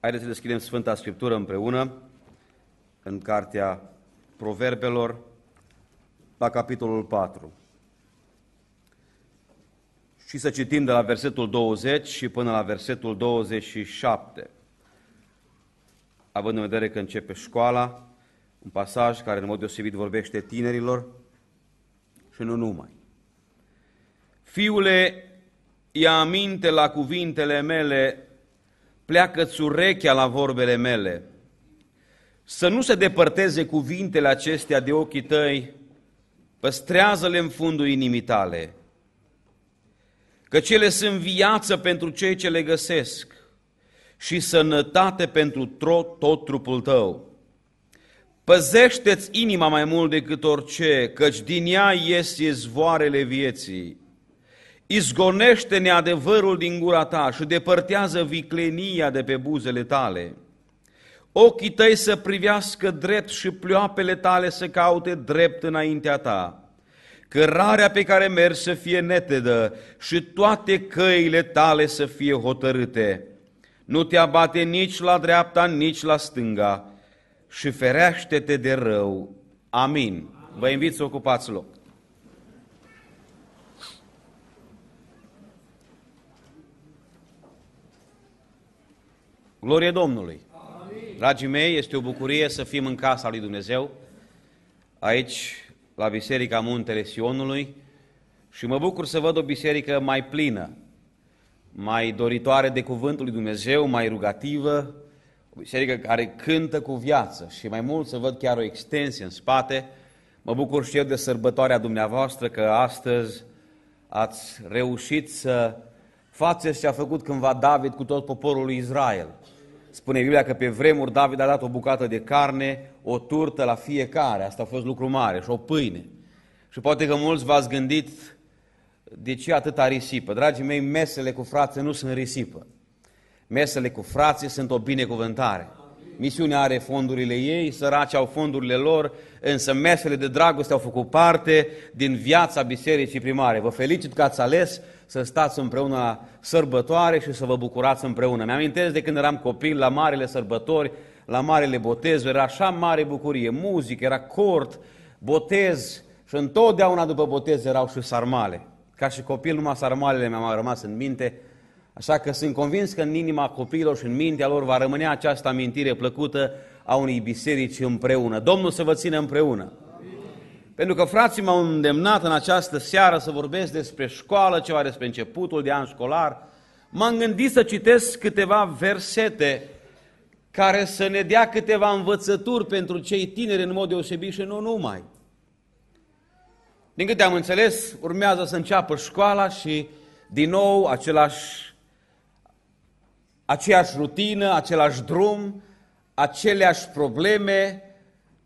Haideți să deschidem Sfânta Scriptură împreună în Cartea Proverbelor, la capitolul 4. Și să citim de la versetul 20 și până la versetul 27. Având în vedere că începe școala, un pasaj care în mod deosebit vorbește tinerilor și nu numai. Fiule, ia aminte la cuvintele mele pleacă-ți urechea la vorbele mele. Să nu se depărteze cuvintele acestea de ochii tăi, păstrează-le în fundul inimii tale, că cele sunt viață pentru cei ce le găsesc și sănătate pentru tot, tot trupul tău. Păzește-ți inima mai mult decât orice, căci din ea ies izvoarele vieții izgonește neadevărul din gura ta și depărtează viclenia de pe buzele tale. Ochii tăi să privească drept și ploapele tale să caute drept înaintea ta. Cărarea pe care mergi să fie netedă și toate căile tale să fie hotărâte. Nu te abate nici la dreapta, nici la stânga și ferește-te de rău. Amin. Vă invit să ocupați loc. Glorie Domnului! Amin. Dragii mei, este o bucurie să fim în casa lui Dumnezeu, aici, la Biserica Muntele Sionului, și mă bucur să văd o biserică mai plină, mai doritoare de Cuvântul lui Dumnezeu, mai rugativă, o biserică care cântă cu viață și mai mult să văd chiar o extensie în spate. Mă bucur și eu de sărbătoarea dumneavoastră că astăzi ați reușit să faceți ce a făcut cândva David cu tot poporul lui Israel – Spune Biblia că pe vremuri David a dat o bucată de carne, o turtă la fiecare. Asta a fost lucru mare și o pâine. Și poate că mulți v-ați gândit de ce atâta risipă. Dragii mei, mesele cu frații nu sunt risipă. Mesele cu frații sunt o binecuvântare. Misiunea are fondurile ei, săraci au fondurile lor, însă mesele de dragoste au făcut parte din viața bisericii primare. Vă felicit că ați ales să stați împreună la sărbătoare și să vă bucurați împreună. Mi-amintesc de când eram copil la marele sărbători, la marele botez, era așa mare bucurie, muzică, era cort, botez și întotdeauna după botez erau și sarmale. Ca și copil, numai sarmalele mi-au rămas în minte, așa că sunt convins că în inima copiilor și în mintea lor va rămâne această amintire plăcută a unei biserici împreună. Domnul să vă țină împreună! Pentru că frații m-au îndemnat în această seară să vorbesc despre școală, ceva despre începutul de an școlar, m-am gândit să citesc câteva versete care să ne dea câteva învățături pentru cei tineri în mod deosebit și nu numai. Din câte am înțeles, urmează să înceapă școala și din nou același, aceeași rutină, același drum, aceleași probleme,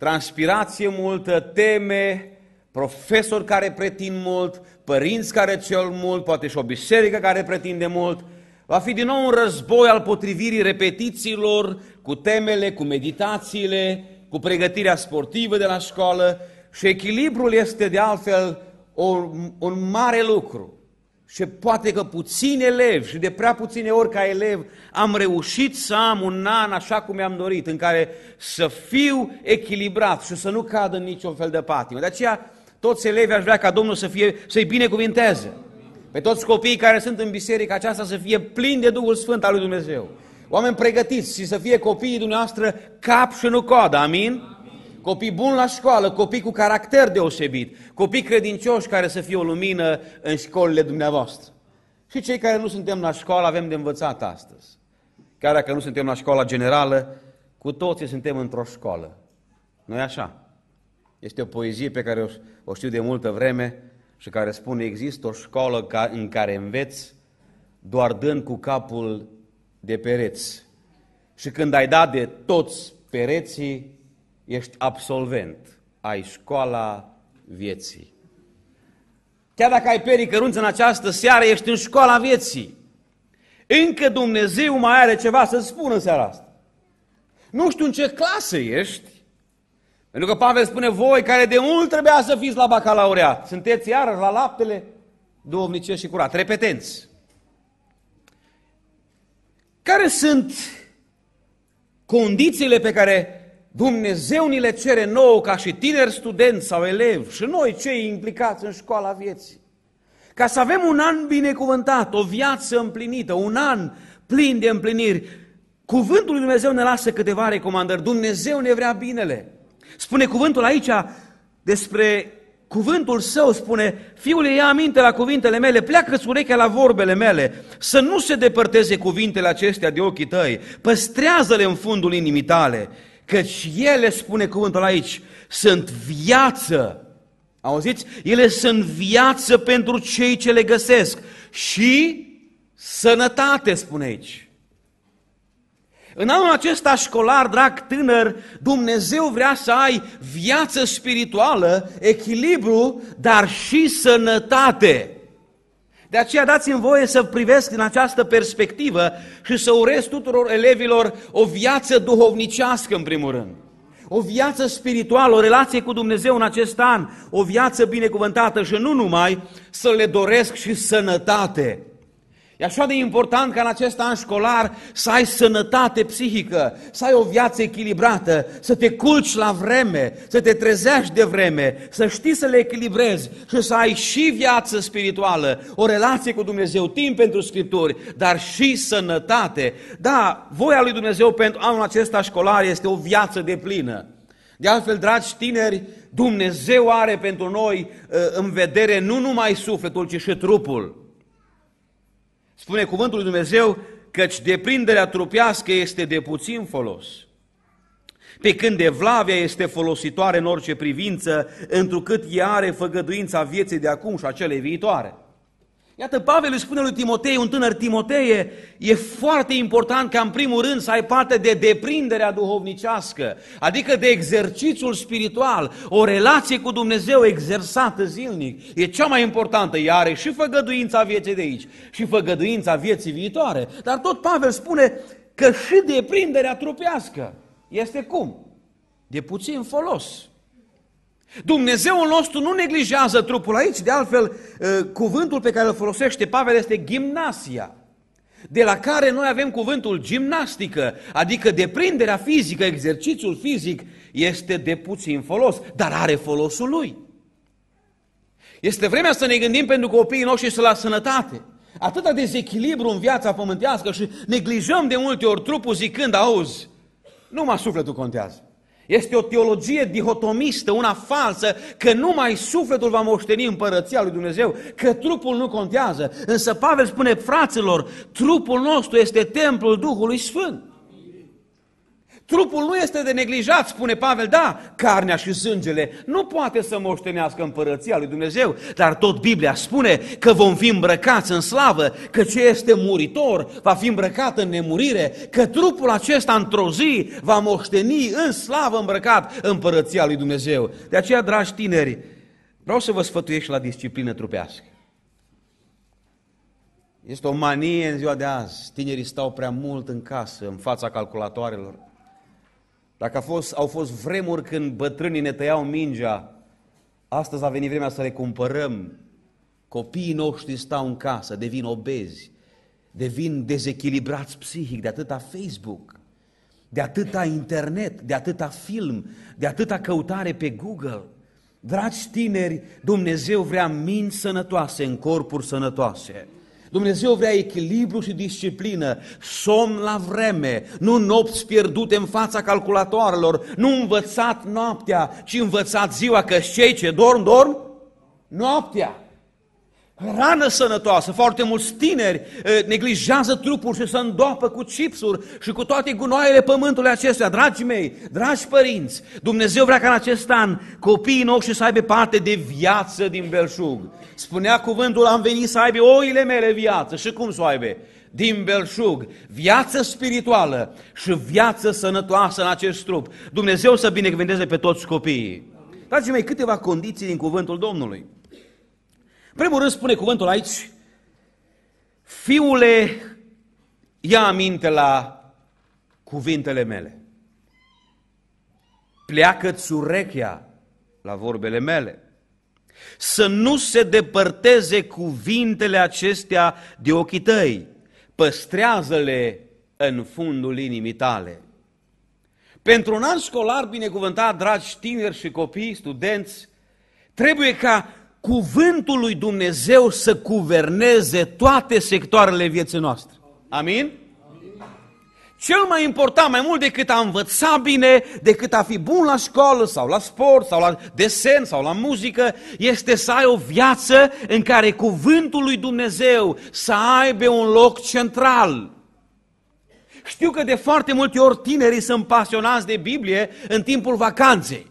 transpirație multă, teme, profesori care pretind mult, părinți care cel mult, poate și o biserică care pretinde mult. Va fi din nou un război al potrivirii repetițiilor cu temele, cu meditațiile, cu pregătirea sportivă de la școală și echilibrul este de altfel un, un mare lucru. Și poate că puțin elev și de prea puține ori ca elev am reușit să am un an așa cum mi-am dorit, în care să fiu echilibrat și să nu cad în niciun fel de patimă. De aceea, toți elevii aș vrea ca Domnul să fie, să-i binecuvinteze. Pe toți copiii care sunt în biserica aceasta să fie plini de Duhul Sfânt al lui Dumnezeu. Oameni pregătiți și să fie copiii dumneavoastră cap și nu coadă, amin? amin copii buni la școală, copii cu caracter deosebit, copii credincioși care să fie o lumină în școlile dumneavoastră. Și cei care nu suntem la școală avem de învățat astăzi. Chiar dacă nu suntem la școala generală, cu toții suntem într-o școală. nu e așa? Este o poezie pe care o știu de multă vreme și care spune există o școală în care înveți doar dând cu capul de pereți. Și când ai dat de toți pereții, ești absolvent, ai școala vieții. Chiar dacă ai pericărunță în această seară, ești în școala vieții. Încă Dumnezeu mai are ceva să spună în seara asta. Nu știu în ce clasă ești, pentru că Pavel spune, voi care de mult trebuia să fiți la bacalaureat, sunteți iar la laptele duhovnicesc și curat, repetenți. Care sunt condițiile pe care Dumnezeu ni le cere nouă ca și tineri studenți sau elevi și noi cei implicați în școala vieții. Ca să avem un an binecuvântat, o viață împlinită, un an plin de împliniri. Cuvântul lui Dumnezeu ne lasă câteva recomandări. Dumnezeu ne vrea binele. Spune cuvântul aici despre cuvântul său, spune, Fiul ia aminte la cuvintele mele, pleacă-ți urechea la vorbele mele, să nu se depărteze cuvintele acestea de ochii tăi, păstrează-le în fundul inimii tale Căci ele, spune cuvântul aici, sunt viață. Auziți? Ele sunt viață pentru cei ce le găsesc și sănătate, spune aici. În anul acesta școlar, drag tânăr, Dumnezeu vrea să ai viață spirituală, echilibru, dar și sănătate. De aceea dați-mi voie să privesc din această perspectivă și să urez tuturor elevilor o viață duhovnicească în primul rând. O viață spirituală, o relație cu Dumnezeu în acest an, o viață binecuvântată și nu numai să le doresc și sănătate. E așa de important ca în acest an școlar să ai sănătate psihică, să ai o viață echilibrată, să te culci la vreme, să te trezești de vreme, să știi să le echilibrezi și să ai și viață spirituală, o relație cu Dumnezeu, timp pentru Scripturi, dar și sănătate. Da, voia lui Dumnezeu pentru anul acesta școlar este o viață de plină. De altfel, dragi tineri, Dumnezeu are pentru noi uh, în vedere nu numai sufletul, ci și trupul. Spune cuvântul lui Dumnezeu căci deprinderea trupească este de puțin folos. Pe când evlavia este folositoare în orice privință, întrucât ea are făgăduința vieții de acum și a celei viitoare. Iată, Pavel îi spune lui Timotei, un tânăr Timotei, e foarte important ca în primul rând să ai parte de deprinderea duhovnicească, adică de exercițiul spiritual, o relație cu Dumnezeu exersată zilnic. E cea mai importantă, ea are și făgăduința vieții de aici și făgăduința vieții viitoare. Dar tot Pavel spune că și deprinderea trupească este cum? De puțin folos. Dumnezeul nostru nu neglijează trupul aici, de altfel ă, cuvântul pe care îl folosește Pavel este gimnasia, de la care noi avem cuvântul gimnastică, adică deprinderea fizică, exercițiul fizic este de puțin folos, dar are folosul lui. Este vremea să ne gândim pentru copiii noștri și la sănătate. Atâta dezechilibru în viața pământească și neglijăm de multe ori trupul zicând, auzi, numai sufletul contează. Este o teologie dihotomistă, una falsă, că numai sufletul va moșteni împărăția lui Dumnezeu, că trupul nu contează. Însă Pavel spune fraților, trupul nostru este templul Duhului Sfânt. Trupul nu este de neglijat, spune Pavel, da, carnea și sângele nu poate să moștenească împărăția lui Dumnezeu, dar tot Biblia spune că vom fi îmbrăcați în slavă, că ce este muritor va fi îmbrăcat în nemurire, că trupul acesta într-o zi va moșteni în slavă îmbrăcat împărăția lui Dumnezeu. De aceea, dragi tineri, vreau să vă sfătuiesc la disciplină trupească. Este o manie în ziua de azi. Tinerii stau prea mult în casă, în fața calculatoarelor dacă a fost, au fost vremuri când bătrânii ne tăiau mingea, astăzi a venit vremea să le cumpărăm. Copiii noștri stau în casă, devin obezi, devin dezechilibrați psihic de atâta Facebook, de atâta internet, de atâta film, de atâta căutare pe Google. Dragi tineri, Dumnezeu vrea minți sănătoase în corpuri sănătoase. Dumnezeu vrea echilibru și disciplină, somn la vreme, nu nopți pierdute în fața calculatoarelor, nu învățat noaptea, ci învățat ziua, că cei ce dorm, dorm noaptea rană sănătoasă. Foarte mulți tineri neglijează trupul și se îndoapă cu cipsuri și cu toate gunoaiele pământului acestea. Dragii mei, dragi părinți, Dumnezeu vrea ca în acest an copiii noștri să aibă parte de viață din belșug. Spunea cuvântul, am venit să aibă oile mele viață. Și cum să o aibă? din belșug, viață spirituală și viață sănătoasă în acest trup. Dumnezeu să binecuvânteze pe toți copiii. Dragii mei, câteva condiții din cuvântul Domnului. În primul rând spune cuvântul aici, fiule, ia aminte la cuvintele mele. Pleacă-ți urechea la vorbele mele. Să nu se depărteze cuvintele acestea de ochii tăi. Păstrează-le în fundul inimii tale. Pentru un an școlar binecuvântat, dragi tineri și copii, studenți, trebuie ca cuvântul lui Dumnezeu să guverneze toate sectoarele vieții noastre. Amin? Cel mai important, mai mult decât a învăța bine, decât a fi bun la școală sau la sport sau la desen sau la muzică, este să ai o viață în care cuvântul lui Dumnezeu să aibă un loc central. Știu că de foarte multe ori tinerii sunt pasionați de Biblie în timpul vacanței.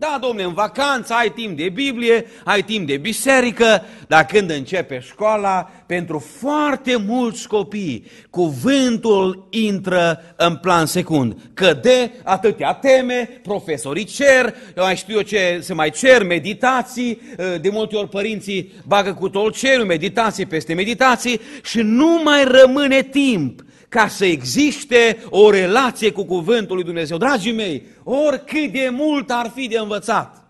Da, domne, în vacanță ai timp de Biblie, ai timp de biserică, dar când începe școala, pentru foarte mulți copii, cuvântul intră în plan secund. Că de atâtea teme, profesorii cer, eu mai știu eu ce se mai cer, meditații, ă, de multe ori părinții bagă cu tot cerul, meditații peste meditații și nu mai rămâne timp ca să existe o relație cu Cuvântul lui Dumnezeu. Dragii mei, oricât de mult ar fi de învățat,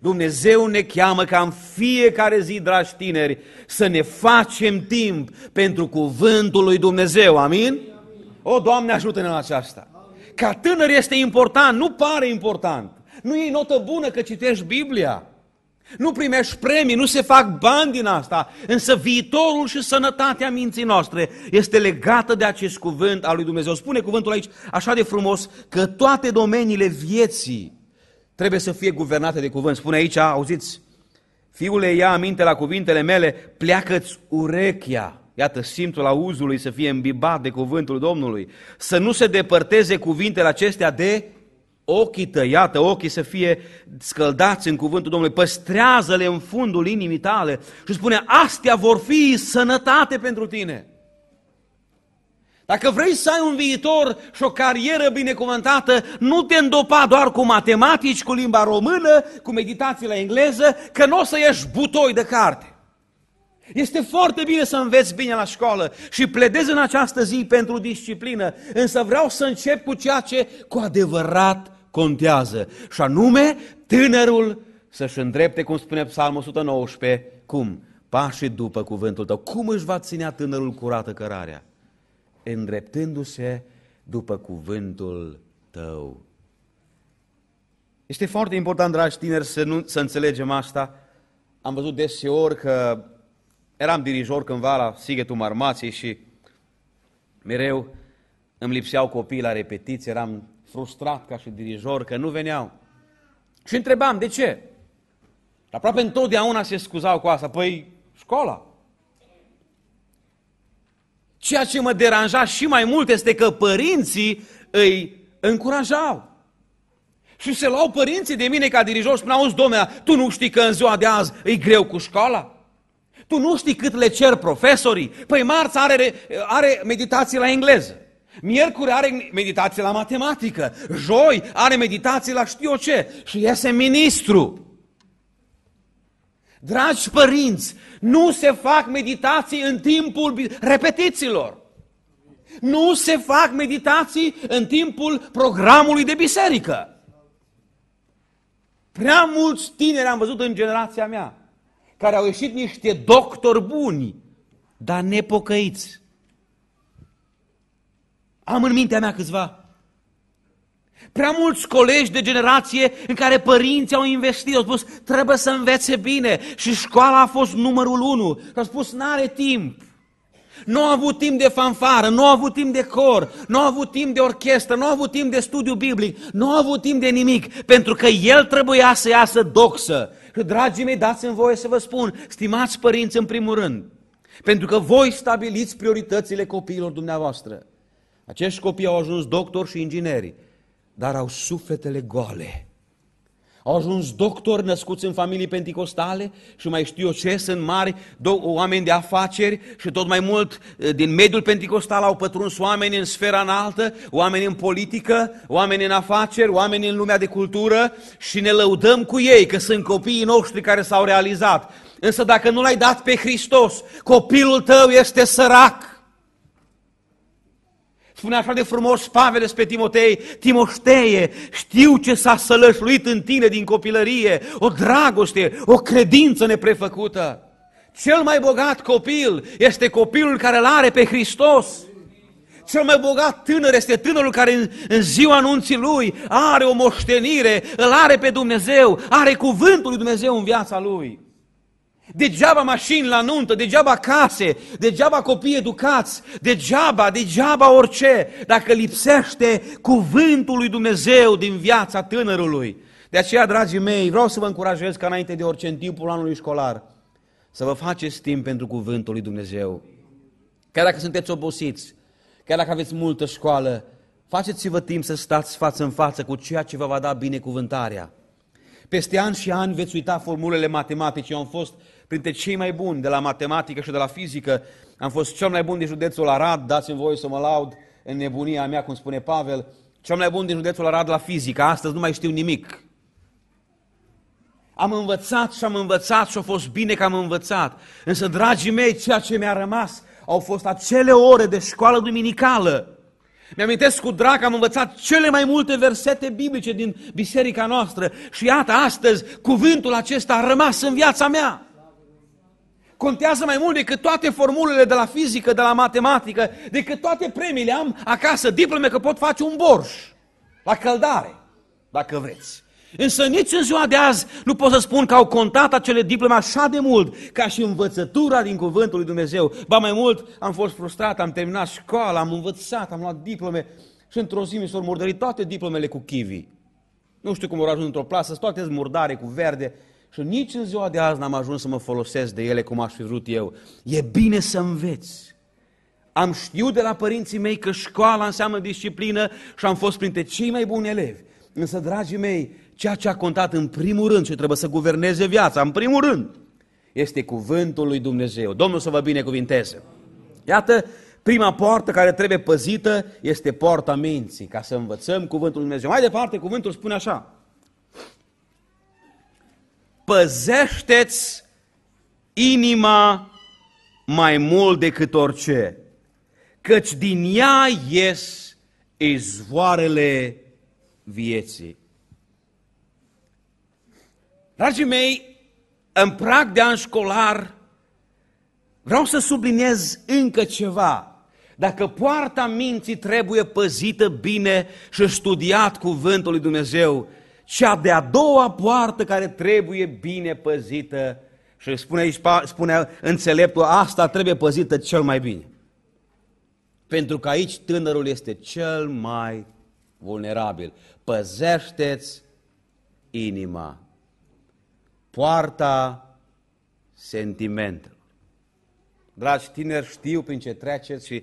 Dumnezeu ne cheamă ca în fiecare zi, dragi tineri, să ne facem timp pentru cuvântul lui Dumnezeu. Amin? O, Doamne, ajută-ne la aceasta. Ca tânăr este important, nu pare important. Nu e notă bună că citești Biblia. Nu primești premii, nu se fac bani din asta, însă viitorul și sănătatea minții noastre este legată de acest cuvânt al lui Dumnezeu. Spune cuvântul aici așa de frumos că toate domeniile vieții trebuie să fie guvernate de cuvânt. Spune aici, auziți, fiule, ia aminte la cuvintele mele, pleacă-ți urechea. Iată, simțul auzului să fie îmbibat de cuvântul Domnului, să nu se depărteze cuvintele acestea de ochii tăiată, ochii să fie scăldați în cuvântul Domnului, păstrează-le în fundul inimii tale și spune, astea vor fi sănătate pentru tine. Dacă vrei să ai un viitor și o carieră binecuvântată, nu te îndopa doar cu matematici, cu limba română, cu meditații la engleză, că nu o să ieși butoi de carte. Este foarte bine să înveți bine la școală și pledez în această zi pentru disciplină, însă vreau să încep cu ceea ce cu adevărat contează. Și anume, tânărul să-și îndrepte, cum spune Psalmul 119, cum? Pașii după cuvântul tău. Cum își va ținea tânărul curată cărarea? Îndreptându-se după cuvântul tău. Este foarte important, dragi tineri, să, nu, să înțelegem asta. Am văzut deseori că eram dirijor cândva la Sighetul Marmației și mereu îmi lipseau copii la repetiție, eram frustrat ca și dirijor că nu veneau. Și întrebam, de ce? Aproape întotdeauna se scuzau cu asta. Păi, școala. Ceea ce mă deranja și mai mult este că părinții îi încurajau. Și se luau părinții de mine ca dirijor și spuneau, auzi, domnule, tu nu știi că în ziua de azi e greu cu școala? Tu nu știi cât le cer profesorii? Păi marți are, are meditații la engleză. Miercuri are meditație la matematică, joi are meditație la știu ce și iese ministru. Dragi părinți, nu se fac meditații în timpul repetițiilor. Nu se fac meditații în timpul programului de biserică. Prea mulți tineri am văzut în generația mea, care au ieșit niște doctori buni, dar nepocăiți. Am în mintea mea câțiva. Prea mulți colegi de generație în care părinții au investit, au spus, trebuie să învețe bine și școala a fost numărul unu. au spus, n-are timp. Nu au avut timp de fanfară, nu au avut timp de cor, nu au avut timp de orchestră, nu au avut timp de studiu biblic, nu au avut timp de nimic, pentru că el trebuia să iasă doxă. Și, dragii mei, dați-mi voie să vă spun, stimați părinți în primul rând, pentru că voi stabiliți prioritățile copiilor dumneavoastră. Acești copii au ajuns doctori și ingineri, dar au sufletele goale. Au ajuns doctori născuți în familii penticostale și mai știu eu ce, sunt mari oameni de afaceri și tot mai mult eh, din mediul penticostal au pătruns oameni în sfera înaltă, oameni în politică, oameni în afaceri, oameni în lumea de cultură și ne lăudăm cu ei că sunt copiii noștri care s-au realizat. Însă dacă nu l-ai dat pe Hristos, copilul tău este sărac. Spune așa de frumos Pavel spre Timotei, Timoșteie, știu ce s-a sălășluit în tine din copilărie, o dragoste, o credință neprefăcută. Cel mai bogat copil este copilul care îl are pe Hristos. Cel mai bogat tânăr este tânărul care în, în ziua anunții lui are o moștenire, îl are pe Dumnezeu, are cuvântul lui Dumnezeu în viața lui. Degeaba mașini la nuntă, degeaba case, degeaba copii educați, degeaba, degeaba orice, dacă lipsește cuvântul lui Dumnezeu din viața tânărului. De aceea, dragii mei, vreau să vă încurajez ca înainte de orice în timpul anului școlar să vă faceți timp pentru cuvântul lui Dumnezeu. Chiar dacă sunteți obosiți, chiar dacă aveți multă școală, faceți-vă timp să stați față în față cu ceea ce vă va da binecuvântarea. Peste ani și ani veți uita formulele matematice. Eu am fost printre cei mai buni de la matematică și de la fizică. Am fost cel mai bun din județul Arad, dați-mi voie să mă laud în nebunia mea, cum spune Pavel. Cel mai bun din județul Arad la fizică, astăzi nu mai știu nimic. Am învățat și am învățat și a fost bine că am învățat. Însă, dragii mei, ceea ce mi-a rămas au fost acele ore de școală duminicală. Mi-amintesc cu drag că am învățat cele mai multe versete biblice din biserica noastră și iată astăzi cuvântul acesta a rămas în viața mea contează mai mult decât toate formulele de la fizică, de la matematică, decât toate premiile. Am acasă diplome că pot face un borș la căldare, dacă vreți. Însă nici în ziua de azi nu pot să spun că au contat acele diplome așa de mult ca și învățătura din cuvântul lui Dumnezeu. Ba mai mult, am fost frustrat, am terminat școala, am învățat, am luat diplome și într-o zi mi s-au murdărit toate diplomele cu kiwi. Nu știu cum au ajuns într-o plasă, toate murdare cu verde și nici în ziua de azi n-am ajuns să mă folosesc de ele cum aș fi vrut eu. E bine să înveți. Am știut de la părinții mei că școala înseamnă disciplină și am fost printre cei mai buni elevi. Însă, dragii mei, ceea ce a contat în primul rând și trebuie să guverneze viața, în primul rând, este cuvântul lui Dumnezeu. Domnul să vă binecuvinteze. Iată, prima poartă care trebuie păzită este poarta minții, ca să învățăm cuvântul lui Dumnezeu. Mai departe, cuvântul spune așa, păzește-ți inima mai mult decât orice, căci din ea ies izvoarele vieții. Dragii mei, în prag de an școlar, vreau să subliniez încă ceva – dacă poarta minții trebuie păzită bine și studiat cuvântul lui Dumnezeu, cea de-a doua poartă care trebuie bine păzită. Și spune aici, spune înțeleptul, asta trebuie păzită cel mai bine. Pentru că aici tânărul este cel mai vulnerabil. Păzește-ți inima. Poarta sentimentelor. Dragi tineri, știu prin ce treceți și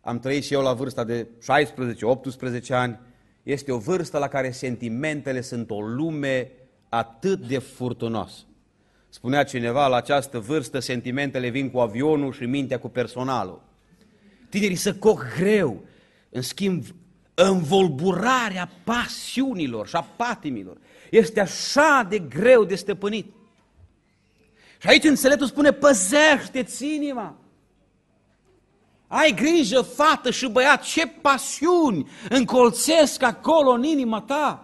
am trăit și eu la vârsta de 16-18 ani, este o vârstă la care sentimentele sunt o lume atât de furtunoasă. Spunea cineva, la această vârstă sentimentele vin cu avionul și mintea cu personalul. Tinerii se coc greu, în schimb, învolburarea pasiunilor și a patimilor este așa de greu de stăpânit. Și aici înțeleptul spune, păzește-ți inima. Ai grijă, fată și băiat, ce pasiuni încolțesc acolo în inima ta.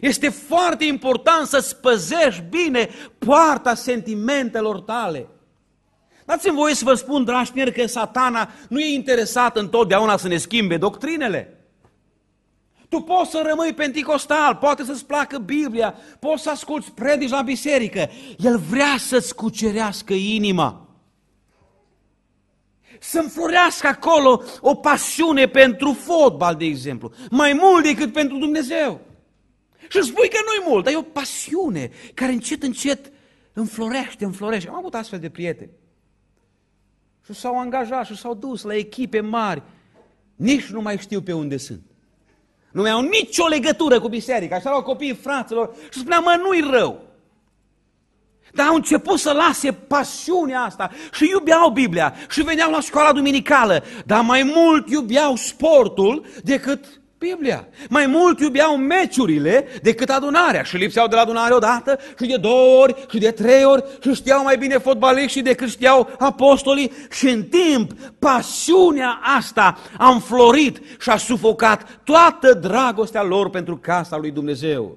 Este foarte important să spăzești bine poarta sentimentelor tale. Dați-mi voie să vă spun, dragi tineri, că satana nu e interesat întotdeauna să ne schimbe doctrinele. Tu poți să rămâi penticostal, poate să-ți placă Biblia, poți să asculți predici la biserică. El vrea să-ți cucerească inima să înflorească acolo o pasiune pentru fotbal, de exemplu, mai mult decât pentru Dumnezeu. Și spui că nu-i mult, dar e o pasiune care încet, încet înflorește, înflorește. Am avut astfel de prieteni. Și s-au angajat și s-au dus la echipe mari. Nici nu mai știu pe unde sunt. Nu mai au nicio legătură cu biserica. Așa au copiii fraților și spuneam, mă, nu-i rău. Dar au început să lase pasiunea asta și iubeau Biblia și veneau la școala duminicală, dar mai mult iubeau sportul decât Biblia. Mai mult iubeau meciurile decât adunarea și lipseau de la adunare odată și de două ori și de trei ori și știau mai bine fotbaliștii decât știau apostolii și în timp pasiunea asta a înflorit și a sufocat toată dragostea lor pentru casa lui Dumnezeu.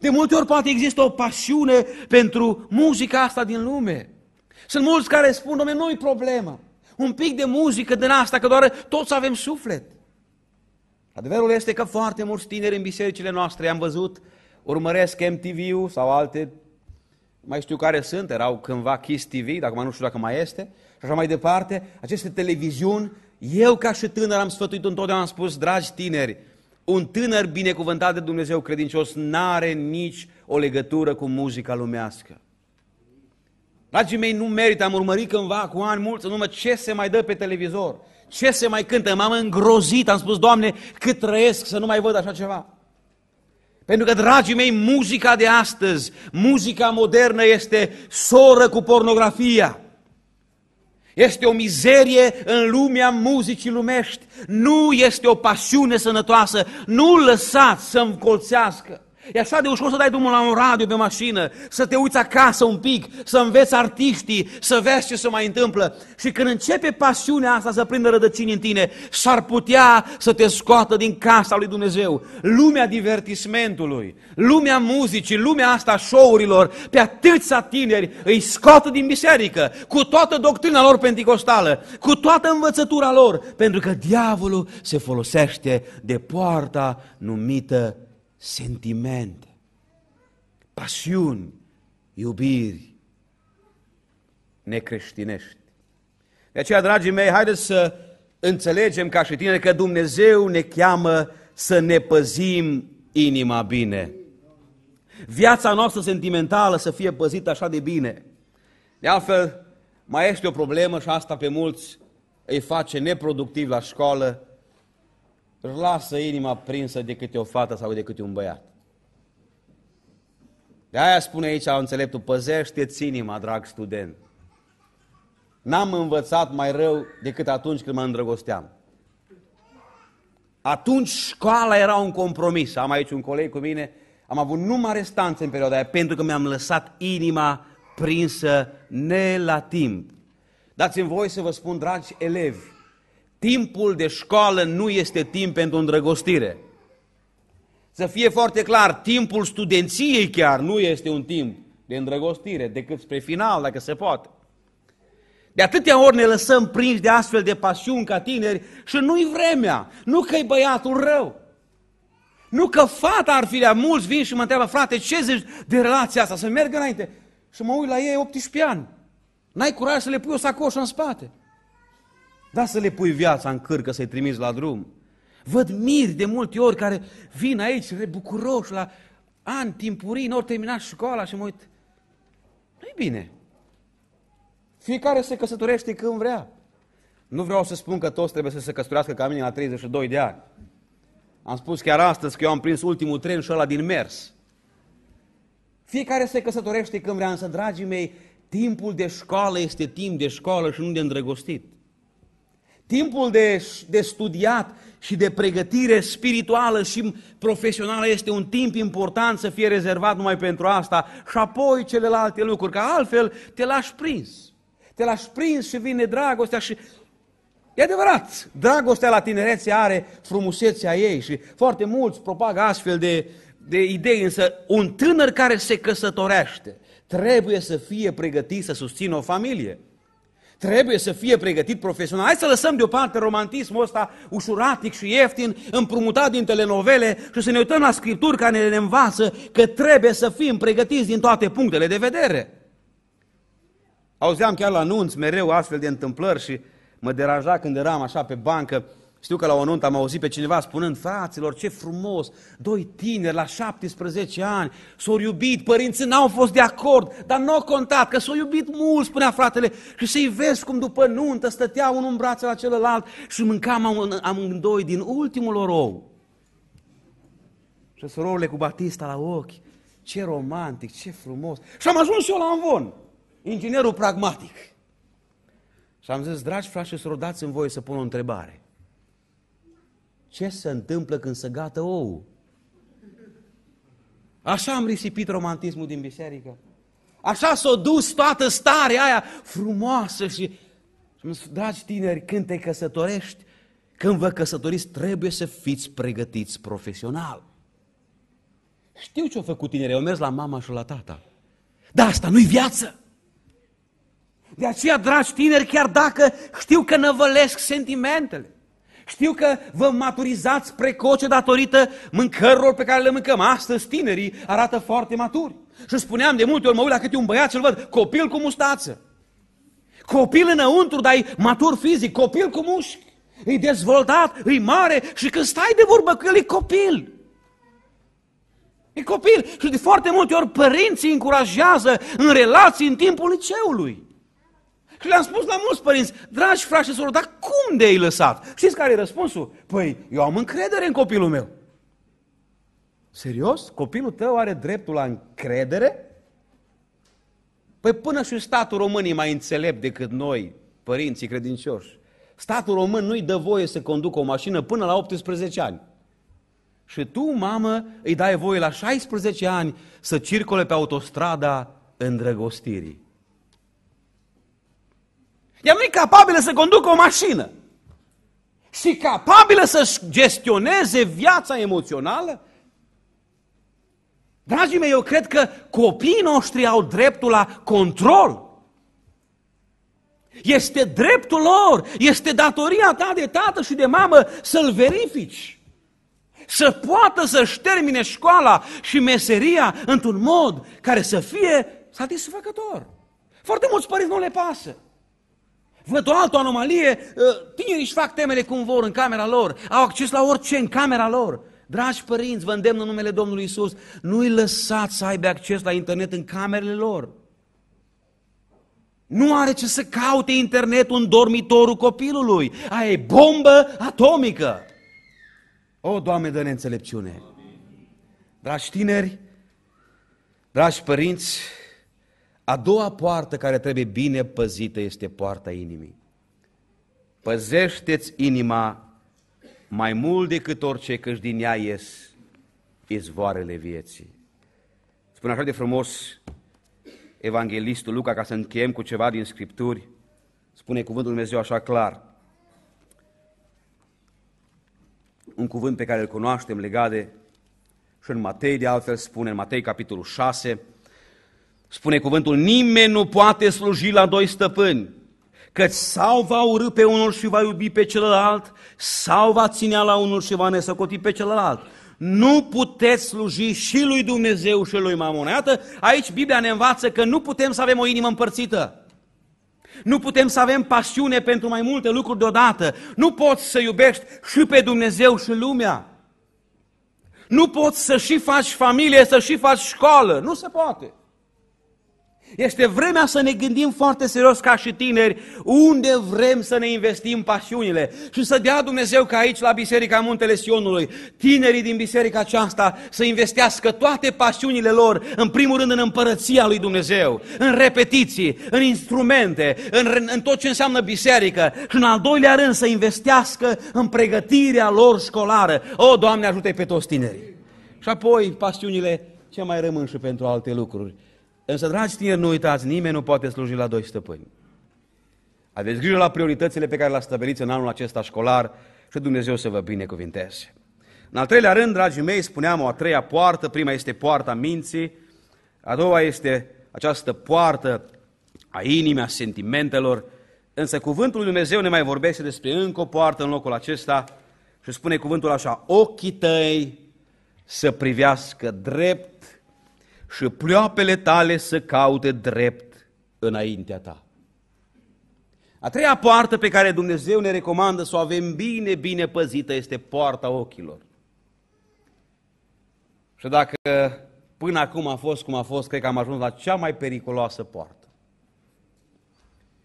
De multe ori poate există o pasiune pentru muzica asta din lume. Sunt mulți care spun, domnule, nu-i problemă. Un pic de muzică din asta, că doar toți avem suflet. Adevărul este că foarte mulți tineri în bisericile noastre, am văzut, urmăresc MTV-ul sau alte, mai știu care sunt, erau cândva Kiss TV, dacă mai nu știu dacă mai este, și așa mai departe, aceste televiziuni, eu ca și tânăr am sfătuit întotdeauna, am spus, dragi tineri, un tânăr binecuvântat de Dumnezeu credincios n-are nici o legătură cu muzica lumească. Dragii mei, nu merită, am urmărit cândva cu ani mulți în urmă ce se mai dă pe televizor, ce se mai cântă. M-am îngrozit, am spus, Doamne, cât trăiesc să nu mai văd așa ceva. Pentru că, dragii mei, muzica de astăzi, muzica modernă este soră cu pornografia. Este o mizerie în lumea muzicii lumești. Nu este o pasiune sănătoasă. Nu lăsați să încolțească. E așa de ușor să dai drumul la un radio pe mașină, să te uiți acasă un pic, să înveți artiștii, să vezi ce se mai întâmplă. Și când începe pasiunea asta să prindă rădăcini în tine, s-ar putea să te scoată din casa lui Dumnezeu. Lumea divertismentului, lumea muzicii, lumea asta show-urilor, pe atâția tineri îi scoată din biserică, cu toată doctrina lor pentecostală, cu toată învățătura lor, pentru că diavolul se folosește de poarta numită sentimente, pasiuni, iubiri necreștinești. De aceea, dragii mei, haideți să înțelegem ca și tine că Dumnezeu ne cheamă să ne păzim inima bine. Viața noastră sentimentală să fie păzită așa de bine. De altfel, mai este o problemă și asta pe mulți îi face neproductiv la școală, își lasă inima prinsă de câte o fată sau de câte un băiat. De aia spune aici înțeleptul, păzește-ți inima, drag student. N-am învățat mai rău decât atunci când mă îndrăgosteam. Atunci școala era un compromis. Am aici un coleg cu mine, am avut numai restanțe în perioada aia, pentru că mi-am lăsat inima prinsă ne la timp. Dați-mi voi să vă spun, dragi elevi, Timpul de școală nu este timp pentru îndrăgostire. Să fie foarte clar, timpul studenției chiar nu este un timp de îndrăgostire, decât spre final, dacă se poate. De atâtea ori ne lăsăm prinși de astfel de pasiuni ca tineri și nu-i vremea, nu că-i băiatul rău. Nu că fata ar fi de mulți vin și mă întreabă, frate, ce zici de relația asta, să merg înainte. Și mă uit la ei 18 ani. N-ai curaj să le pui o sacoșă în spate. Da să le pui viața în cârcă să-i trimiți la drum. Văd miri de multe ori care vin aici rebucuroși la ani timpurii, ori terminat școala și mă uit. nu e bine. Fiecare se căsătorește când vrea. Nu vreau să spun că toți trebuie să se căsătorească ca mine la 32 de ani. Am spus chiar astăzi că eu am prins ultimul tren și ăla din mers. Fiecare se căsătorește când vrea, însă, dragii mei, timpul de școală este timp de școală și nu de îndrăgostit. Timpul de, de studiat și de pregătire spirituală și profesională este un timp important să fie rezervat numai pentru asta și apoi celelalte lucruri, că altfel te lași prins. Te lași prins și vine dragostea și E adevărat, dragostea la tinerețe are frumusețea ei și foarte mulți propagă astfel de, de idei, însă un tânăr care se căsătorește trebuie să fie pregătit să susțină o familie. Trebuie să fie pregătit profesional. Hai să lăsăm deoparte romantismul ăsta ușuratic și ieftin, împrumutat din telenovele și să ne uităm la scripturi care ne învață că trebuie să fim pregătiți din toate punctele de vedere. Auzeam chiar la anunț mereu astfel de întâmplări și mă deranja când eram așa pe bancă, știu că la o nuntă am auzit pe cineva spunând, fraților, ce frumos, doi tineri la 17 ani s-au iubit, părinții n-au fost de acord, dar nu au contat, că s-au iubit mult, spunea fratele, și să-i vezi cum după nuntă stătea unul în brațe la celălalt și mâncam amândoi din ultimul lor ou. Și sororile cu Batista la ochi, ce romantic, ce frumos. Și am ajuns și eu la Anvon, inginerul pragmatic. Și am zis, dragi frați și dați în voi să pun o întrebare ce se întâmplă când se gata ou? Așa am risipit romantismul din biserică. Așa s-a dus toată starea aia frumoasă și... Dragi tineri, când te căsătorești, când vă căsătoriți, trebuie să fiți pregătiți profesional. Știu ce-au făcut tinerii, au mers la mama și la tata. Dar asta nu-i viață. De aceea, dragi tineri, chiar dacă știu că năvălesc sentimentele, știu că vă maturizați precoce datorită mâncărilor pe care le mâncăm. Astăzi tinerii arată foarte maturi. Și spuneam de multe ori, mă uit la câte un băiat și-l văd, copil cu mustață. Copil înăuntru, dar e matur fizic, copil cu mușchi. E dezvoltat, e mare și când stai de vorbă cu el, e copil. E copil. Și de foarte multe ori părinții încurajează în relații în timpul liceului. Și le-am spus la mulți părinți, dragi frați și soră, dar cum de-ai lăsat? Știți care e răspunsul? Păi, eu am încredere în copilul meu. Serios? Copilul tău are dreptul la încredere? Păi până și statul român e mai înțelept decât noi, părinții credincioși. Statul român nu-i dă voie să conducă o mașină până la 18 ani. Și tu, mamă, îi dai voie la 16 ani să circule pe autostrada îndrăgostirii. Ea nu e capabilă să conducă o mașină. Și capabilă să-și gestioneze viața emoțională? Dragii mei, eu cred că copiii noștri au dreptul la control. Este dreptul lor, este datoria ta de tată și de mamă să-l verifici. Să poată să-și termine școala și meseria într-un mod care să fie satisfăcător. Foarte mulți părinți nu le pasă. Văd o altă anomalie, ă, tinerii își fac temele cum vor în camera lor, au acces la orice în camera lor. Dragi părinți, vă îndemn în numele Domnului Isus, nu-i lăsați să aibă acces la internet în camerele lor. Nu are ce să caute internetul în dormitorul copilului. Aia e bombă atomică. O, Doamne, dă-ne înțelepciune. Dragi tineri, dragi părinți, a doua poartă care trebuie bine păzită este poarta inimii. Păzește-ți inima mai mult decât orice, căci din ea ies izvoarele vieții. Spune așa de frumos evanghelistul Luca, ca să încheiem cu ceva din Scripturi, spune cuvântul Dumnezeu așa clar. Un cuvânt pe care îl cunoaștem legat de și în Matei, de altfel spune, în Matei capitolul 6, Spune cuvântul, nimeni nu poate sluji la doi stăpâni, căci sau va urâ pe unul și va iubi pe celălalt, sau va ținea la unul și va nesăcoti pe celălalt. Nu puteți sluji și lui Dumnezeu și lui Mamon. Iată, aici Biblia ne învață că nu putem să avem o inimă împărțită. Nu putem să avem pasiune pentru mai multe lucruri deodată. Nu poți să iubești și pe Dumnezeu și lumea. Nu poți să și faci familie, să și faci școală. Nu se poate. Este vremea să ne gândim foarte serios ca și tineri unde vrem să ne investim pasiunile și să dea Dumnezeu ca aici la Biserica Muntele Sionului tinerii din biserica aceasta să investească toate pasiunile lor în primul rând în împărăția lui Dumnezeu, în repetiții, în instrumente, în, în tot ce înseamnă biserică și în al doilea rând să investească în pregătirea lor școlară. O, Doamne, ajută pe toți tinerii! Și apoi pasiunile ce mai rămân și pentru alte lucruri. Însă, dragi tineri, nu uitați, nimeni nu poate sluji la doi stăpâni. Aveți grijă la prioritățile pe care le-ați stabilit în anul acesta școlar și Dumnezeu să vă binecuvinteze. În al treilea rând, dragii mei, spuneam o a treia poartă, prima este poarta minții, a doua este această poartă a inimii, a sentimentelor, însă cuvântul lui Dumnezeu ne mai vorbește despre încă o poartă în locul acesta și spune cuvântul așa, ochii tăi să privească drept și ploapele tale să caute drept înaintea ta. A treia poartă pe care Dumnezeu ne recomandă să o avem bine, bine păzită este poarta ochilor. Și dacă până acum a fost cum a fost, cred că am ajuns la cea mai periculoasă poartă.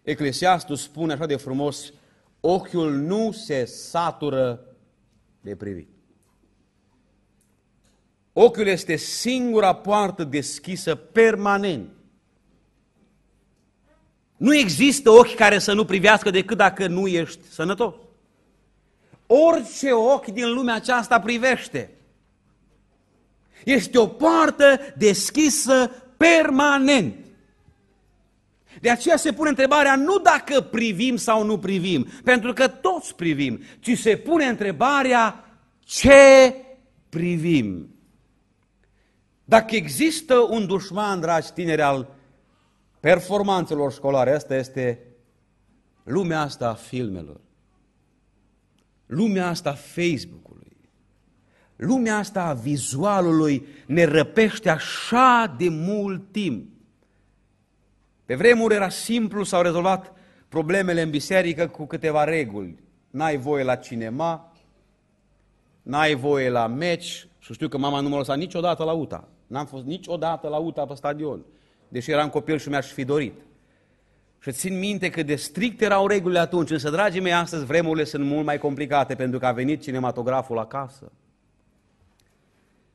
Eclesiastul spune așa de frumos, ochiul nu se satură de privit. Ochiul este singura poartă deschisă permanent. Nu există ochi care să nu privească decât dacă nu ești sănătos. Orice ochi din lumea aceasta privește. Este o poartă deschisă permanent. De aceea se pune întrebarea nu dacă privim sau nu privim, pentru că toți privim, ci se pune întrebarea ce privim. Dacă există un dușman, dragi tineri, al performanțelor școlare, asta este lumea asta a filmelor, lumea asta a Facebook-ului, lumea asta a vizualului ne răpește așa de mult timp. Pe vremuri era simplu, s-au rezolvat problemele în biserică cu câteva reguli. N-ai voie la cinema, n-ai voie la meci, și știu că mama nu mă lăsa niciodată la UTA. N-am fost niciodată la UTA pe stadion, deși eram copil și mi-aș fi dorit. Și țin minte că de strict erau regulile atunci, însă, dragii mei, astăzi vremurile sunt mult mai complicate pentru că a venit cinematograful acasă.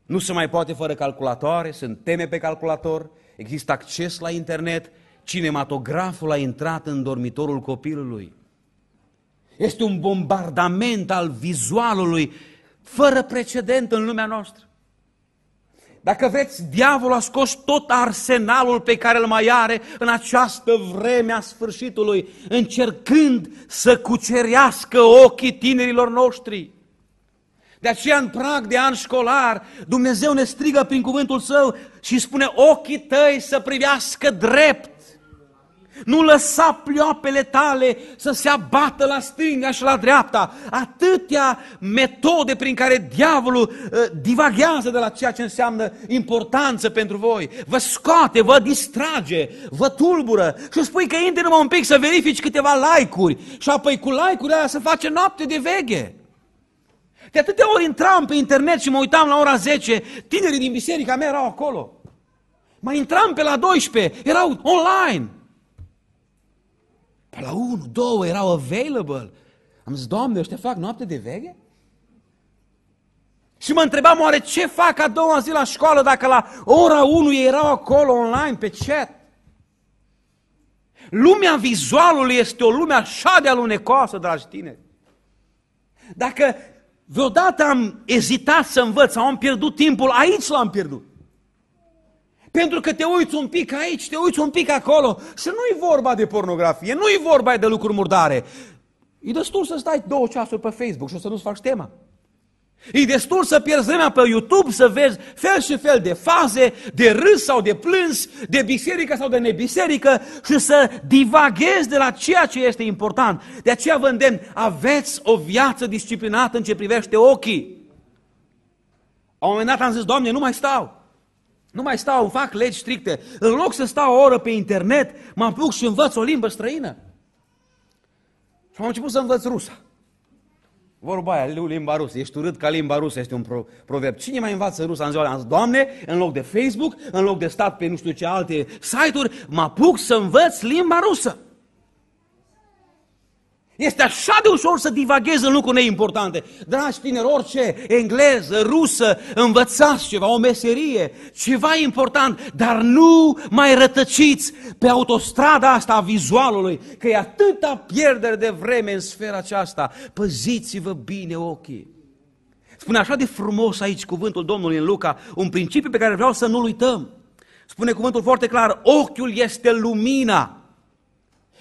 Nu se mai poate fără calculatoare, sunt teme pe calculator, există acces la internet, cinematograful a intrat în dormitorul copilului. Este un bombardament al vizualului fără precedent în lumea noastră. Dacă veți, diavolul a scos tot arsenalul pe care îl mai are în această vreme a sfârșitului, încercând să cucerească ochii tinerilor noștri. De aceea, în prag de an școlar, Dumnezeu ne strigă prin cuvântul Său și spune ochii tăi să privească drept nu lăsa plioapele tale să se abată la stânga și la dreapta. Atâtea metode prin care diavolul ă, divaghează de la ceea ce înseamnă importanță pentru voi. Vă scoate, vă distrage, vă tulbură și spui că intri numai un pic să verifici câteva like-uri și apoi cu like-urile aia să face noapte de veghe. De atâtea ori intram pe internet și mă uitam la ora 10, tinerii din biserica mea erau acolo. Mai intram pe la 12, erau online. Pe păi la unul, două erau available. Am zis, Doamne, ăștia fac noapte de veche? Și mă întrebam, oare ce fac a doua zi la școală dacă la ora 1 erau acolo online, pe chat? Lumea vizualului este o lume așa de alunecoasă, dragi tineri. Dacă vreodată am ezitat să învăț sau am pierdut timpul, aici l-am pierdut. Pentru că te uiți un pic aici, te uiți un pic acolo și nu-i vorba de pornografie, nu-i vorba de lucruri murdare. E destul să stai două ceasuri pe Facebook și o să nu-ți faci tema. E destul să pierzi vremea pe YouTube, să vezi fel și fel de faze, de râs sau de plâns, de biserică sau de nebiserică și să divaghezi de la ceea ce este important. De aceea vă îndemn, aveți o viață disciplinată în ce privește ochii. A un moment dat am zis, Doamne, nu mai stau. Nu mai stau, fac legi stricte. În loc să stau o oră pe internet, mă apuc și învăț o limbă străină. Și am început să învăț rusa. Vorba aia, limba rusă, ești urât ca limba rusă, este un pro, proverb. Cine mai învață rusa în ziua aia? Doamne, în loc de Facebook, în loc de stat pe nu știu ce alte site-uri, mă apuc să învăț limba rusă. Este așa de ușor să divaghezi în lucruri neimportante. Dragi tineri, orice, engleză, rusă, învățați ceva, o meserie, ceva important, dar nu mai rătăciți pe autostrada asta a vizualului, că e atâta pierdere de vreme în sfera aceasta. Păziți-vă bine ochii. Spune așa de frumos aici cuvântul Domnului în Luca, un principiu pe care vreau să nu-l uităm. Spune cuvântul foarte clar, ochiul este lumina.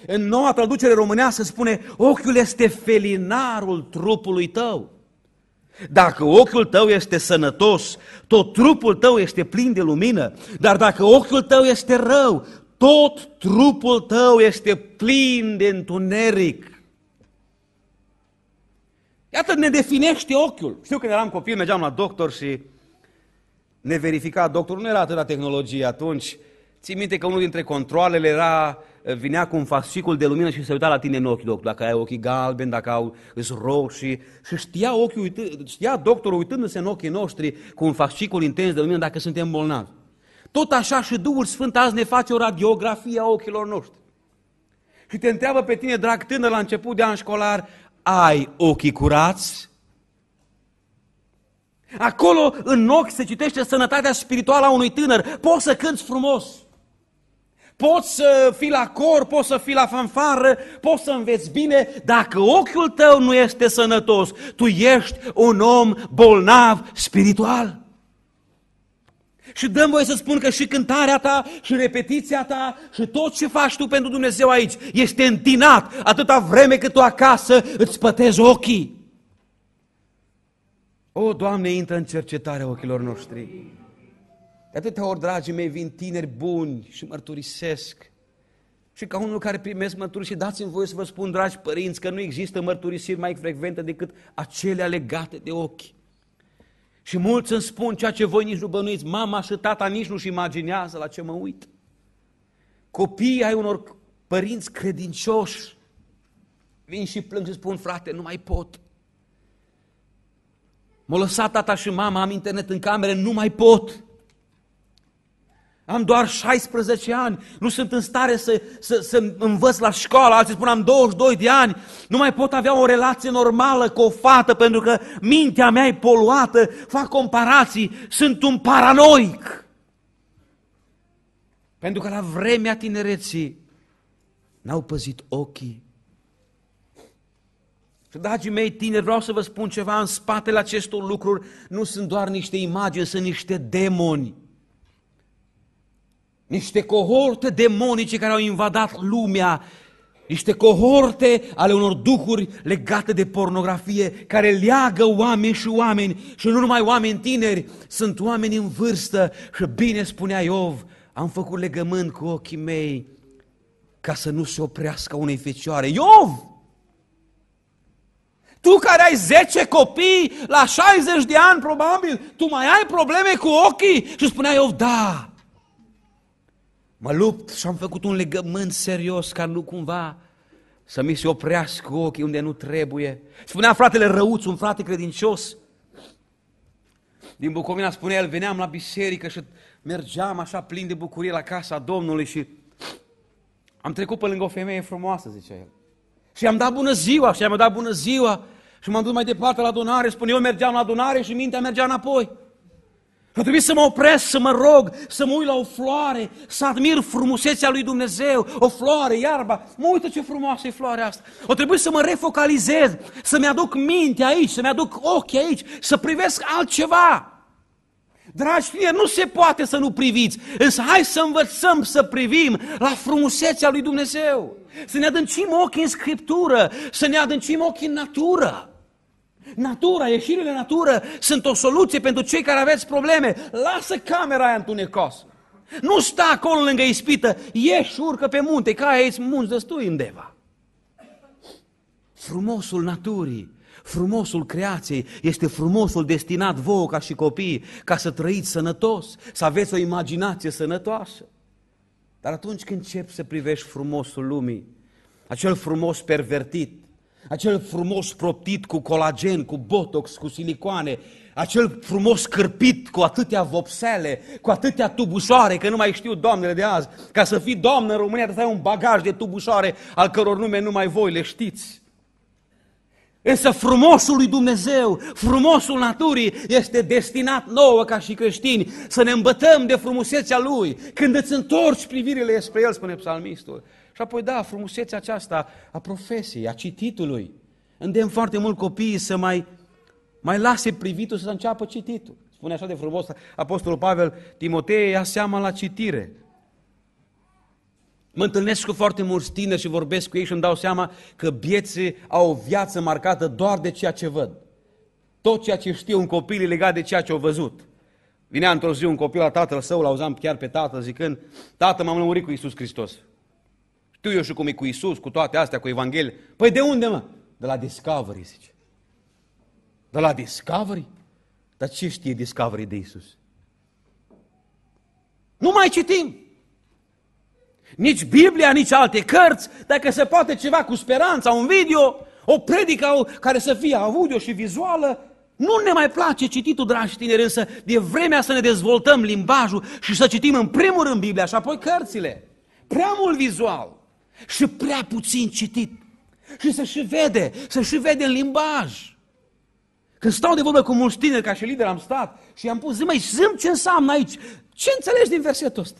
În noua traducere românească spune, ochiul este felinarul trupului tău. Dacă ochiul tău este sănătos, tot trupul tău este plin de lumină, dar dacă ochiul tău este rău, tot trupul tău este plin de întuneric. Iată, ne definește ochiul. Știu când eram copil, mergeam la doctor și ne verifica doctorul. Nu era atât la tehnologie atunci. Țin minte că unul dintre controlele era Eh, vinea cu un fascicul de lumină și se uita la tine în ochi, doctor, dacă ai ochii galbeni, dacă au, roșii. Și știa, ochiul, uită, știa doctorul uitându-se în ochii noștri cu un fascicul intens de lumină dacă suntem bolnavi. Tot așa și Duhul Sfânt azi ne face o radiografie a ochilor noștri. Și te întreabă pe tine, drag tânăr, la început de an școlar, ai ochii curați? Acolo, în ochi, se citește sănătatea spirituală a unui tânăr. Poți să cânți frumos, Poți să fii la cor, poți să fii la fanfară, poți să înveți bine, dacă ochiul tău nu este sănătos, tu ești un om bolnav spiritual. Și dăm voie să spun că și cântarea ta, și repetiția ta, și tot ce faci tu pentru Dumnezeu aici, este întinat atâta vreme cât tu acasă îți pătezi ochii. O, Doamne, intră în cercetarea ochilor noștri. De atâtea ori, dragii mei, vin tineri buni și mărturisesc. Și ca unul care primesc mărturisiri, dați-mi voie să vă spun, dragi părinți, că nu există mărturisiri mai frecvente decât acelea legate de ochi. Și mulți îmi spun ceea ce voi nici nu bănuiți, mama și tata nici nu-și imaginează la ce mă uit. Copiii ai unor părinți credincioși vin și plâng și spun, frate, nu mai pot. M-a lăsat tata și mama, am internet în cameră, nu mai pot. Am doar 16 ani, nu sunt în stare să, să, să învăț la școală, alții spun am 22 de ani, nu mai pot avea o relație normală cu o fată pentru că mintea mea e poluată, fac comparații, sunt un paranoic. Pentru că la vremea tinereții n-au păzit ochii. Și, dragii mei tineri, vreau să vă spun ceva, în spatele acestor lucruri nu sunt doar niște imagini, sunt niște demoni niște cohorte demonice care au invadat lumea, niște cohorte ale unor duhuri legate de pornografie care leagă oameni și oameni și nu numai oameni tineri, sunt oameni în vârstă și bine spunea Iov, am făcut legământ cu ochii mei ca să nu se oprească unei fecioare. Iov! Tu care ai 10 copii la 60 de ani probabil, tu mai ai probleme cu ochii? Și spunea Iov, da, Mă lupt și am făcut un legământ serios ca nu cumva să mi se oprească ochii unde nu trebuie. Spunea fratele Răuț, un frate credincios, din Bucovina spunea el, veneam la biserică și mergeam așa plin de bucurie la casa Domnului și am trecut pe lângă o femeie frumoasă, zicea el. Și am dat bună ziua, și am dat bună ziua și m-am dus mai departe la adunare, spune eu mergeam la adunare și mintea mergea înapoi. A trebuit să mă opresc, să mă rog, să mă uit la o floare, să admir frumusețea lui Dumnezeu, o floare, iarba. Mă uită ce frumoasă e floarea asta. O trebuie să mă refocalizez, să-mi aduc minte aici, să-mi aduc ochii aici, să privesc altceva. Dragi fie, nu se poate să nu priviți, însă hai să învățăm să privim la frumusețea lui Dumnezeu. Să ne adâncim ochii în Scriptură, să ne adâncim ochii în natură. Natura, ieșirile în natură sunt o soluție pentru cei care aveți probleme. Lasă camera aia întunecoasă. Nu sta acolo lângă ispită, ieși, urcă pe munte, ca aici munți destui îndeva. Frumosul naturii, frumosul creației, este frumosul destinat vouă ca și copii, ca să trăiți sănătos, să aveți o imaginație sănătoasă. Dar atunci când începi să privești frumosul lumii, acel frumos pervertit, acel frumos proptit cu colagen, cu botox, cu silicoane, acel frumos cârpit cu atâtea vopsele, cu atâtea tubușoare, că nu mai știu doamnele de azi, ca să fii doamnă în România trebuie să ai un bagaj de tubușoare al căror nume numai voi le știți. Însă frumosul lui Dumnezeu, frumosul naturii este destinat nouă ca și creștini să ne îmbătăm de frumusețea Lui. Când îți întorci privirile spre El, spune psalmistul, și apoi, da, frumusețea aceasta a profesiei, a cititului. Îndemn foarte mult copiii să mai, mai lase privitul să înceapă cititul. Spune așa de frumos Apostolul Pavel, Timotei ia seama la citire. Mă întâlnesc cu foarte mulți tineri și vorbesc cu ei și îmi dau seama că bieții au o viață marcată doar de ceea ce văd. Tot ceea ce știu un copil e legat de ceea ce au văzut. Vinea într-o zi un copil la tatăl său, l auzam chiar pe tatăl zicând, tată, m-am lămurit cu Iisus Hristos. Știu eu și cum e cu Isus, cu toate astea, cu Evanghelie. Păi de unde, mă? De la Discovery, zice. De la Discovery? Dar ce știe Discovery de Isus? Nu mai citim! Nici Biblia, nici alte cărți, dacă se poate ceva cu speranța, un video, o predică care să fie audio și vizuală, nu ne mai place cititul, dragi tineri, însă de vremea să ne dezvoltăm limbajul și să citim în primul rând Biblia și apoi cărțile. Prea mult vizual și prea puțin citit. Și să și vede, să și vede în limbaj. Când stau de vorbă cu mulți tineri, ca și lider am stat și i-am pus, zi măi, zâmb ce înseamnă aici? Ce înțelegi din versetul ăsta?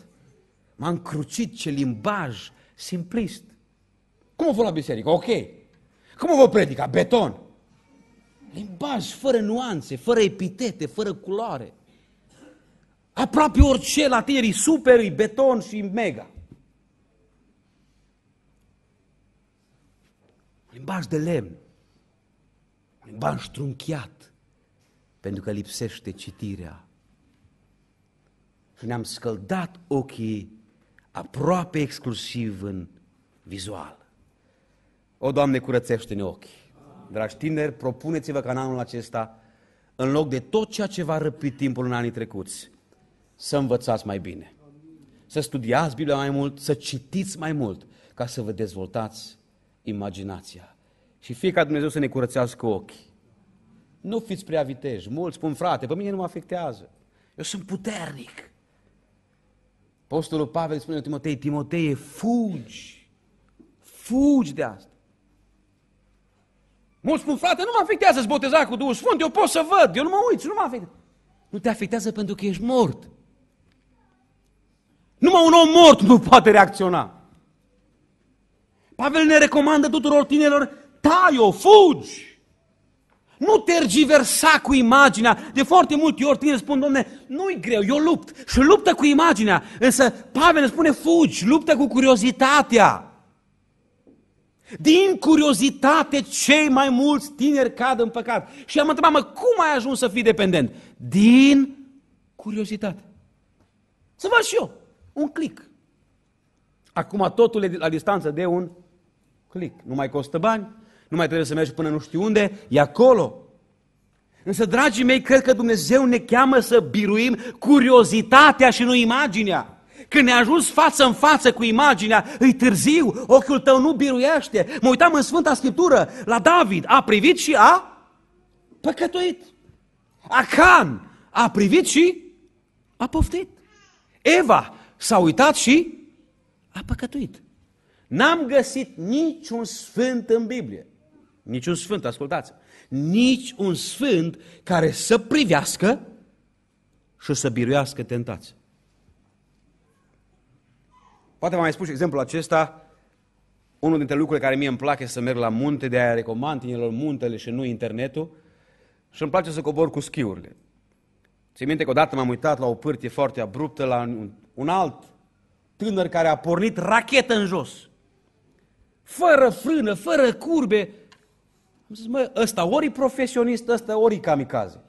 M-am crucit ce limbaj simplist. Cum o vă la biserică? Ok. Cum o vă predica? Beton. Limbaj fără nuanțe, fără epitete, fără culoare. Aproape orice la tineri, super, beton și mega. limbaj de lemn, un limbaj trunchiat, pentru că lipsește citirea. Și ne-am scăldat ochii aproape exclusiv în vizual. O, Doamne, curățește-ne ochii! Dragi tineri, propuneți-vă ca în anul acesta, în loc de tot ceea ce v-a răpit timpul în anii trecuți, să învățați mai bine, să studiați Biblia mai mult, să citiți mai mult, ca să vă dezvoltați imaginația. Și fie ca Dumnezeu să ne curățească ochii. Nu fiți prea viteji. Mulți spun, frate, pe mine nu mă afectează. Eu sunt puternic. Apostolul Pavel spune lui Timotei, Timotei, fugi. Fugi de asta. Mulți spun, frate, nu mă afectează să boteza cu Duhul Sfânt, eu pot să văd, eu nu mă uit, nu mă afectează. Nu te afectează pentru că ești mort. Numai un om mort nu poate reacționa. Pavel ne recomandă tuturor tinerilor tai-o, fugi! Nu tergiversa cu imaginea. De foarte multe ori Tine spun, domne, nu-i greu, eu lupt. Și luptă cu imaginea. Însă Pavel spune, fugi, luptă cu curiozitatea. Din curiozitate, cei mai mulți tineri cad în păcat. Și am întrebat, mă, cum ai ajuns să fii dependent? Din curiozitate. Să văd și eu. Un click. Acum totul e la distanță de un click. Nu mai costă bani, nu mai trebuie să mergi până nu știu unde, e acolo. Însă, dragii mei, cred că Dumnezeu ne cheamă să biruim curiozitatea și nu imaginea. Când ne ajuns față în față cu imaginea, îi târziu, ochiul tău nu biruiește. Mă uitam în Sfânta Scriptură la David, a privit și a păcătuit. Acan a privit și a poftit. Eva s-a uitat și a păcătuit. N-am găsit niciun sfânt în Biblie Niciun sfânt, ascultați. Nici un sfânt care să privească și să biruiască tentați. Poate v-am mai spus exemplul acesta, unul dintre lucrurile care mie îmi place să merg la munte, de aia recomand tinerilor muntele și nu internetul, și îmi place să cobor cu schiurile. Țin minte că odată m-am uitat la o pârtie foarte abruptă, la un, un alt tânăr care a pornit rachetă în jos. Fără frână, fără curbe, am zis, mă, ăsta ori e profesionist, ăsta ori e kamikaze.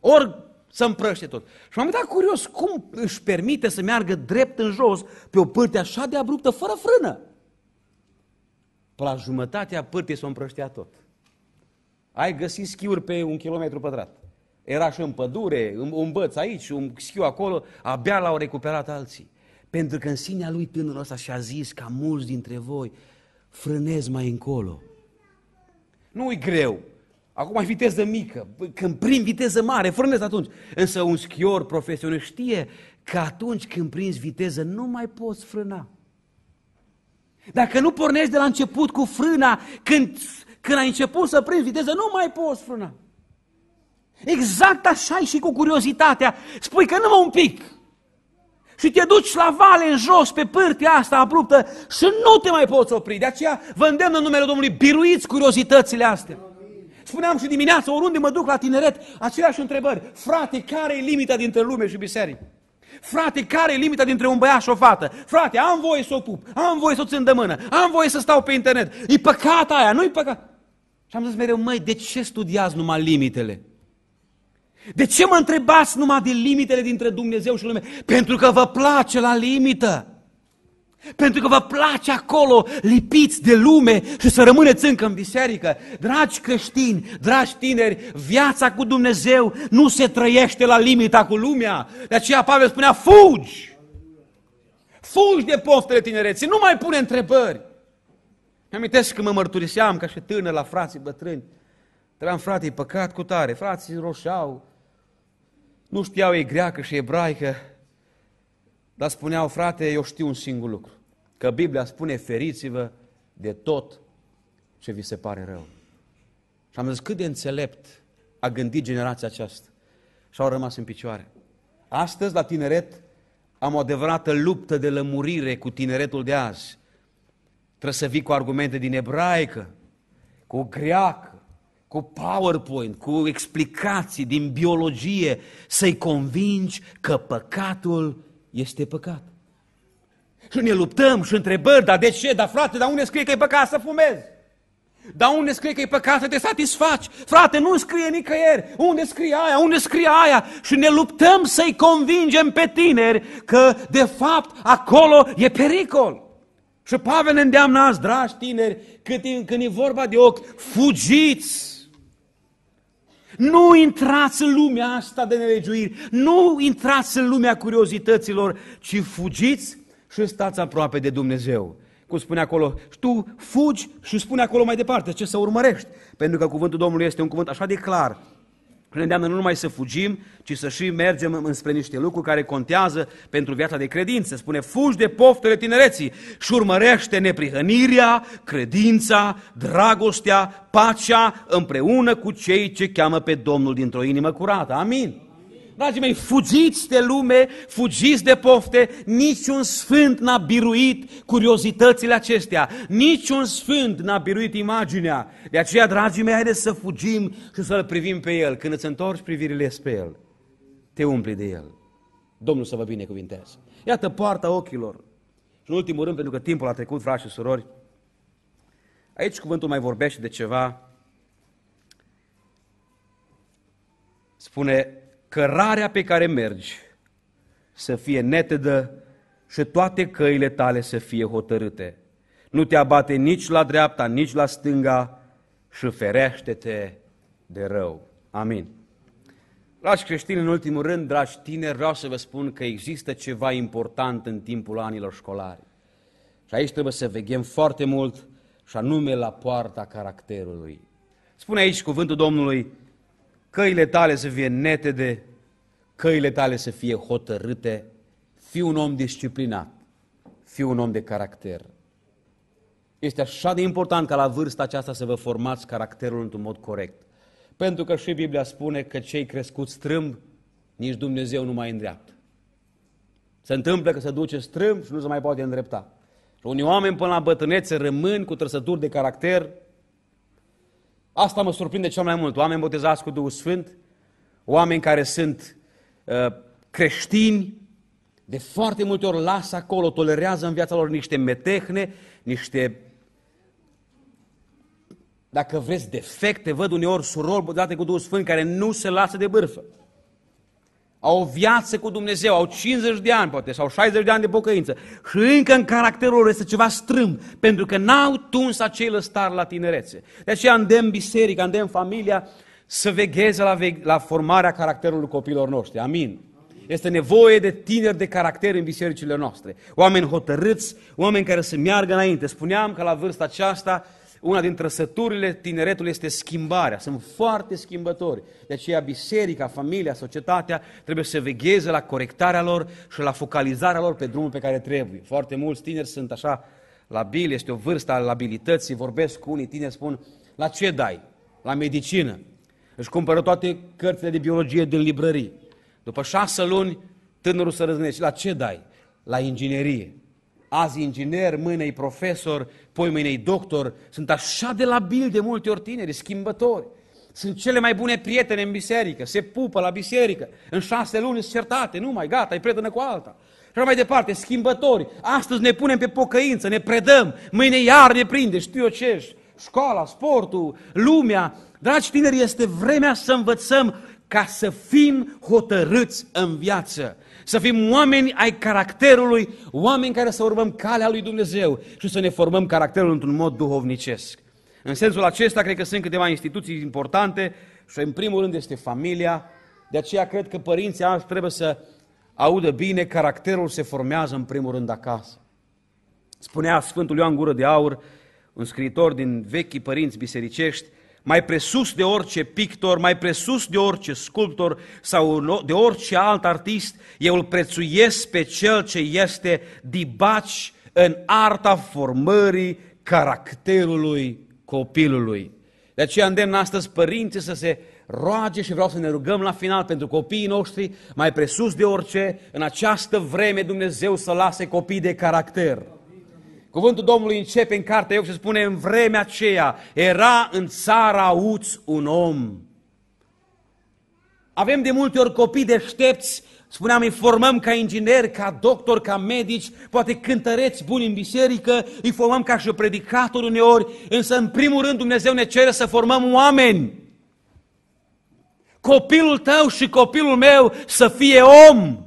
Ori să împrăște tot. Și m-am uitat curios, cum își permite să meargă drept în jos pe o pârte așa de abruptă, fără frână? Pe la jumătatea pârtei s-o împrăștea tot. Ai găsit schiuri pe un kilometru pătrat. Era și în pădure, un băț aici, un schiu acolo, abia l-au recuperat alții. Pentru că în sinea lui tânărul ăsta și-a zis ca mulți dintre voi, frânez mai încolo. Nu e greu. Acum ai viteză mică, păi, când prin viteză mare, frânezi atunci. Însă un schior profesionist știe că atunci când prinzi viteză nu mai poți frâna. Dacă nu pornești de la început cu frâna, când, când ai început să prinzi viteză, nu mai poți frâna. Exact așa e și cu curiozitatea. Spui că nu mă un pic, și te duci la vale în jos, pe pârtia asta abruptă și nu te mai poți opri. De aceea vă îndemn în numele Domnului, biruiți curiozitățile astea. Spuneam și dimineața, oriunde mă duc la tineret, aceleași întrebări. Frate, care e limita dintre lume și biserică? Frate, care e limita dintre un băiat și o fată? Frate, am voie să o pup, am voie să o țin de mână, am voie să stau pe internet. E păcat aia, nu-i păcat. Și am zis mereu, măi, de ce studiați numai limitele? De ce mă întrebați numai de limitele dintre Dumnezeu și lume? Pentru că vă place la limită. Pentru că vă place acolo lipiți de lume și să rămâneți încă în biserică. Dragi creștini, dragi tineri, viața cu Dumnezeu nu se trăiește la limita cu lumea. De aceea Pavel spunea, fugi! Fugi de poftele tinereții, nu mai pune întrebări. mi amintesc că mă mărturiseam ca și tânăr la frații bătrâni. Tream, frate, e păcat cu tare, frații roșau, nu știau ei greacă și ebraică, dar spuneau, frate, eu știu un singur lucru, că Biblia spune, feriți-vă de tot ce vi se pare rău. Și am zis, cât de înțelept a gândit generația aceasta. Și au rămas în picioare. Astăzi, la tineret, am o adevărată luptă de lămurire cu tineretul de azi. Trebuie să vii cu argumente din ebraică, cu greac, cu PowerPoint, cu explicații din biologie, să-i convingi că păcatul este păcat. Și ne luptăm și întrebări, dar de ce? Dar frate, dar unde scrie că e păcat să fumezi? Dar unde scrie că e păcat să te satisfaci? Frate, nu scrie nicăieri. Unde scrie aia? Unde scrie aia? Și ne luptăm să-i convingem pe tineri că, de fapt, acolo e pericol. Și Pavel ne îndeamnă azi, dragi tineri, când e vorba de ochi, fugiți nu intrați în lumea asta de nelegiuiri, nu intrați în lumea curiozităților, ci fugiți și stați aproape de Dumnezeu. Cum spune acolo, și tu fugi și spune acolo mai departe ce să urmărești. Pentru că cuvântul Domnului este un cuvânt așa de clar ne îndeamnă nu numai să fugim, ci să și mergem înspre niște lucruri care contează pentru viața de credință. Spune, fugi de poftele tinereții și urmărește neprihănirea, credința, dragostea, pacea împreună cu cei ce cheamă pe Domnul dintr-o inimă curată. Amin. Dragii mei, fugiți de lume, fugiți de pofte, niciun sfânt n-a biruit curiozitățile acestea, niciun sfânt n-a biruit imaginea. De aceea, dragii mei, haideți să fugim și să-L privim pe El. Când îți întorci privirile spre El, te umpli de El. Domnul să vă binecuvinteze. Iată poarta ochilor. Și în ultimul rând, pentru că timpul a trecut, frați și surori, aici cuvântul mai vorbește de ceva. Spune cărarea pe care mergi să fie netedă și toate căile tale să fie hotărâte. Nu te abate nici la dreapta, nici la stânga și ferește-te de rău. Amin. Dragi creștini, în ultimul rând, dragi tineri, vreau să vă spun că există ceva important în timpul anilor școlari. Și aici trebuie să veghem foarte mult și anume la poarta caracterului. Spune aici cuvântul Domnului, căile tale să fie netede, căile tale să fie hotărâte, fii un om disciplinat, fii un om de caracter. Este așa de important ca la vârsta aceasta să vă formați caracterul într-un mod corect. Pentru că și Biblia spune că cei crescuți strâmb, nici Dumnezeu nu mai îndreaptă. Se întâmplă că se duce strâmb și nu se mai poate îndrepta. Și unii oameni până la bătrânețe rămân cu trăsături de caracter Asta mă surprinde cel mai mult. Oameni botezați cu Duhul Sfânt, oameni care sunt uh, creștini, de foarte multe ori lasă acolo, tolerează în viața lor niște metehne, niște, dacă vreți, defecte. Văd uneori surori botezate cu Duhul Sfânt care nu se lasă de bârfă au o viață cu Dumnezeu, au 50 de ani poate sau 60 de ani de pocăință și încă în caracterul lor este ceva strâmb, pentru că n-au tuns acei lăstar la tinerețe. De aceea îndemn biserica, îndemn familia să vegheze la, ve- la formarea caracterului copiilor noștri. Amin. Este nevoie de tineri de caracter în bisericile noastre. Oameni hotărâți, oameni care să meargă înainte. Spuneam că la vârsta aceasta una din trăsăturile tineretului este schimbarea. Sunt foarte schimbători. De aceea biserica, familia, societatea trebuie să vegheze la corectarea lor și la focalizarea lor pe drumul pe care trebuie. Foarte mulți tineri sunt așa labili, este o vârstă a labilității. Vorbesc cu unii tineri, spun, la ce dai? La medicină. Își cumpără toate cărțile de biologie din librării. După șase luni, tânărul să răznește. La ce dai? La inginerie. Azi inginer, mâine e profesor, poi mâine doctor, sunt așa de labil de multe ori tineri, schimbători. Sunt cele mai bune prietene în biserică, se pupă la biserică, în șase luni sunt certate, nu mai gata, e prietenă cu alta. Și mai departe, schimbători, astăzi ne punem pe pocăință, ne predăm, mâine iar ne prinde, știu eu ce ești, școala, sportul, lumea. Dragi tineri, este vremea să învățăm ca să fim hotărâți în viață. Să fim oameni ai caracterului, oameni care să urmăm calea lui Dumnezeu și să ne formăm caracterul într-un mod duhovnicesc. În sensul acesta, cred că sunt câteva instituții importante și în primul rând este familia. De aceea cred că părinții azi trebuie să audă bine, caracterul se formează în primul rând acasă. Spunea Sfântul Ioan Gură de Aur, un scriitor din vechii părinți bisericești, mai presus de orice pictor, mai presus de orice sculptor sau de orice alt artist, eu îl prețuiesc pe cel ce este dibaci în arta formării caracterului copilului. De aceea îndemn astăzi părinții să se roage și vreau să ne rugăm la final pentru copiii noștri, mai presus de orice, în această vreme Dumnezeu să lase copii de caracter. Cuvântul Domnului începe în cartea Iov și spune, în vremea aceea era în țara Uț un om. Avem de multe ori copii deștepți, spuneam, îi formăm ca ingineri, ca doctor, ca medici, poate cântăreți buni în biserică, îi formăm ca și predicatori uneori, însă în primul rând Dumnezeu ne cere să formăm oameni. Copilul tău și copilul meu să fie om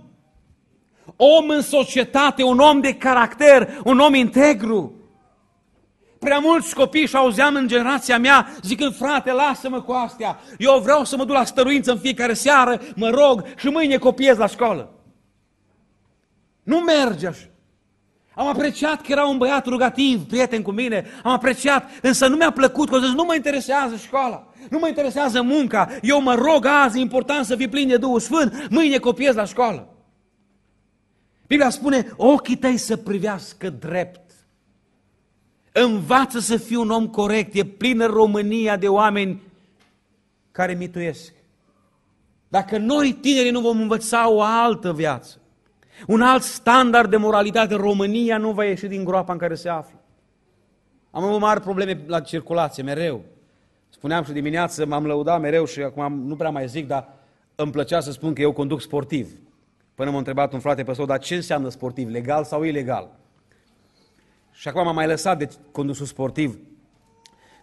om în societate, un om de caracter, un om integru. Prea mulți copii și auzeam în generația mea zicând, frate, lasă-mă cu astea, eu vreau să mă duc la stăruință în fiecare seară, mă rog și mâine copiez la școală. Nu merge așa. Am apreciat că era un băiat rugativ, prieten cu mine, am apreciat, însă nu mi-a plăcut, că zis, nu mă interesează școala, nu mă interesează munca, eu mă rog azi, e important să fii plin de Duhul Sfânt, mâine copiez la școală. Biblia spune, ochii tăi să privească drept. Învață să fii un om corect. E plină România de oameni care mituiesc. Dacă noi, tinerii, nu vom învăța o altă viață, un alt standard de moralitate, România nu va ieși din groapa în care se află. Am avut mari probleme la circulație, mereu. Spuneam și dimineață, m-am lăudat mereu și acum nu prea mai zic, dar îmi plăcea să spun că eu conduc sportiv. Până m-a întrebat un frate păstor, dar ce înseamnă sportiv, legal sau ilegal? Și acum m-am mai lăsat de condusul sportiv.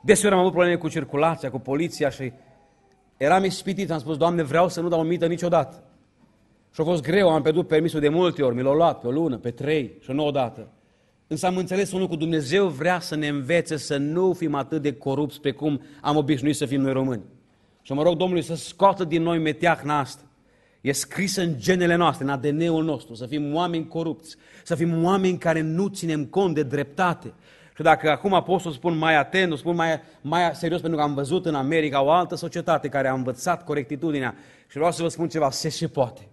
Desigur am avut probleme cu circulația, cu poliția și eram ispitit, am spus, Doamne, vreau să nu dau o mită niciodată. Și a fost greu, am pierdut permisul de multe ori, mi l-au luat pe o lună, pe trei și nu odată. Însă am înțeles unul cu Dumnezeu vrea să ne învețe să nu fim atât de corupți pe cum am obișnuit să fim noi români. Și mă rog Domnului să scoată din noi meteahna asta. E scris în genele noastre, în ADN-ul nostru, să fim oameni corupți, să fim oameni care nu ținem cont de dreptate. Și dacă acum pot să spun mai atent, o spun mai, mai serios, pentru că am văzut în America o altă societate care a învățat corectitudinea și vreau să vă spun ceva, se se poate.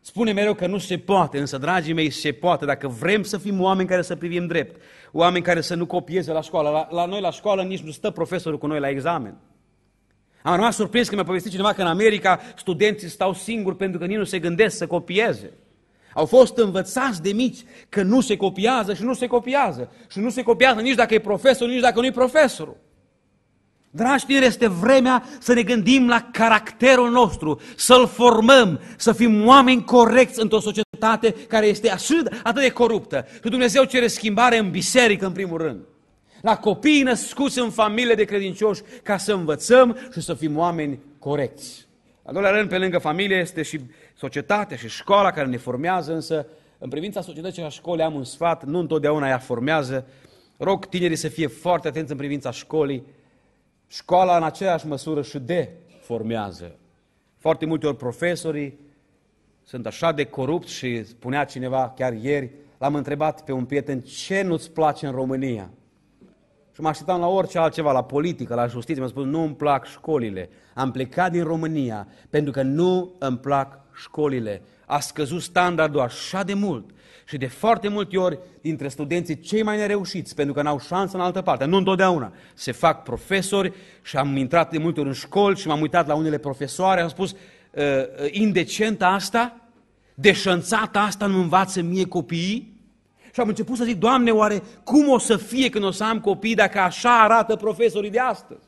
Spune mereu că nu se poate, însă, dragii mei, se poate. Dacă vrem să fim oameni care să privim drept, oameni care să nu copieze la școală. La, la noi la școală nici nu stă profesorul cu noi la examen. Am rămas surprins când mi-a povestit cineva că în America studenții stau singuri pentru că nici nu se gândesc să copieze. Au fost învățați de mici că nu se copiază și nu se copiază. Și nu se copiază nici dacă e profesor nici dacă nu e profesorul. Dragi tineri, este vremea să ne gândim la caracterul nostru, să-l formăm, să fim oameni corecți într-o societate care este atât de coruptă. Și Dumnezeu cere schimbare în biserică, în primul rând la copiii născuți în familie de credincioși, ca să învățăm și să fim oameni corecți. Al doilea rând, pe lângă familie, este și societatea și școala care ne formează, însă în privința societății și a școlii am un sfat, nu întotdeauna ea formează. Rog tinerii să fie foarte atenți în privința școlii. Școala în aceeași măsură și de formează. Foarte multe ori profesorii sunt așa de corupți și spunea cineva chiar ieri, l-am întrebat pe un prieten ce nu-ți place în România. Și mă așteptam la orice altceva, la politică, la justiție. Mi-a spus, nu îmi plac școlile. Am plecat din România pentru că nu îmi plac școlile. A scăzut standardul așa de mult. Și de foarte multe ori, dintre studenții cei mai nereușiți, pentru că n-au șansă în altă parte, nu întotdeauna, se fac profesori și am intrat de multe ori în școli și m-am uitat la unele profesoare, am spus, ă, ă, indecentă asta, deșănțata asta nu învață mie copiii, și am început să zic, Doamne, oare cum o să fie când o să am copii dacă așa arată profesorii de astăzi?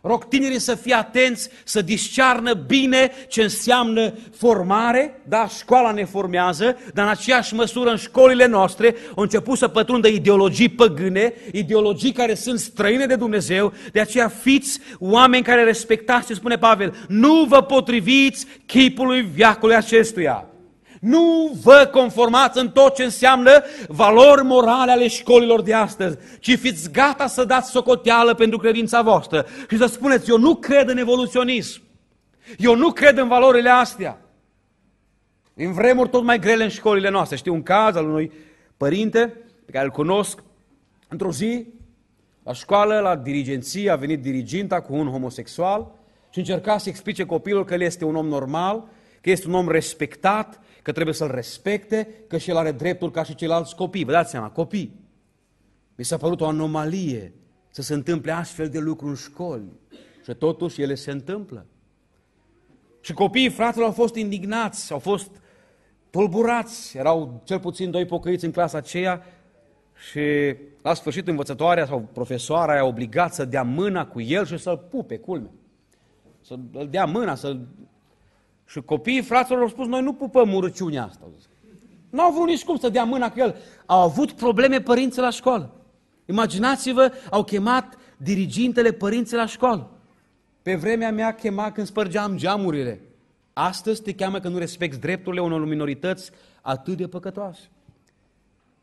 Rog tinerii să fie atenți, să discearnă bine ce înseamnă formare, da, școala ne formează, dar în aceeași măsură în școlile noastre au început să pătrundă ideologii păgâne, ideologii care sunt străine de Dumnezeu, de aceea fiți oameni care respectați ce spune Pavel, nu vă potriviți chipului viacului acestuia. Nu vă conformați în tot ce înseamnă valori morale ale școlilor de astăzi, ci fiți gata să dați socoteală pentru credința voastră și să spuneți, eu nu cred în evoluționism, eu nu cred în valorile astea. În vremuri tot mai grele în școlile noastre. Știu un caz al unui părinte pe care îl cunosc. Într-o zi, la școală, la dirigenție, a venit diriginta cu un homosexual și încerca să explice copilul că el este un om normal, că este un om respectat, că trebuie să-l respecte, că și el are dreptul ca și ceilalți copii. Vă dați seama, copii. Mi s-a părut o anomalie să se întâmple astfel de lucruri în școli. Și totuși ele se întâmplă. Și copiii fratele au fost indignați, au fost tulburați. Erau cel puțin doi pocăiți în clasa aceea și la sfârșit învățătoarea sau profesoara i-a obligat să dea mâna cu el și să-l pupe, culme. Să-l dea mâna, să-l și copiii fraților au spus, noi nu pupăm urăciunea asta. Nu au vrut nici cum să dea mâna cu el. Au avut probleme părinții la școală. Imaginați-vă, au chemat dirigintele părinții la școală. Pe vremea mea chema când spărgeam geamurile. Astăzi te cheamă că nu respecti drepturile unor minorități atât de păcătoase.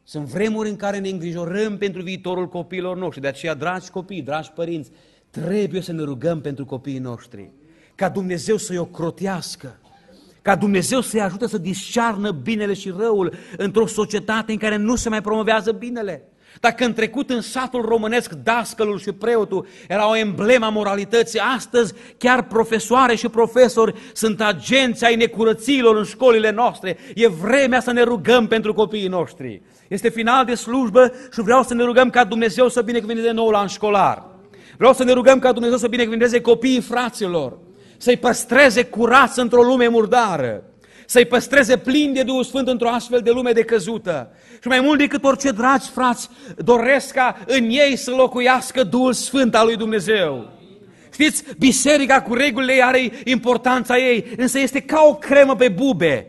Sunt vremuri în care ne îngrijorăm pentru viitorul copiilor noștri. De aceea, dragi copii, dragi părinți, trebuie să ne rugăm pentru copiii noștri ca Dumnezeu să-i ocrotească, ca Dumnezeu să-i ajute să discearnă binele și răul într-o societate în care nu se mai promovează binele. Dacă în trecut în satul românesc dascălul și preotul era o emblema moralității, astăzi chiar profesoare și profesori sunt agenți ai necurăților în școlile noastre. E vremea să ne rugăm pentru copiii noștri. Este final de slujbă și vreau să ne rugăm ca Dumnezeu să binecuvânteze noul an școlar. Vreau să ne rugăm ca Dumnezeu să binecuvânteze copiii fraților să-i păstreze curați într-o lume murdară, să-i păstreze plin de Duhul Sfânt într-o astfel de lume decăzută. Și mai mult decât orice, dragi frați, doresc ca în ei să locuiască Duhul Sfânt al lui Dumnezeu. Știți, biserica cu regulile are importanța ei, însă este ca o cremă pe bube.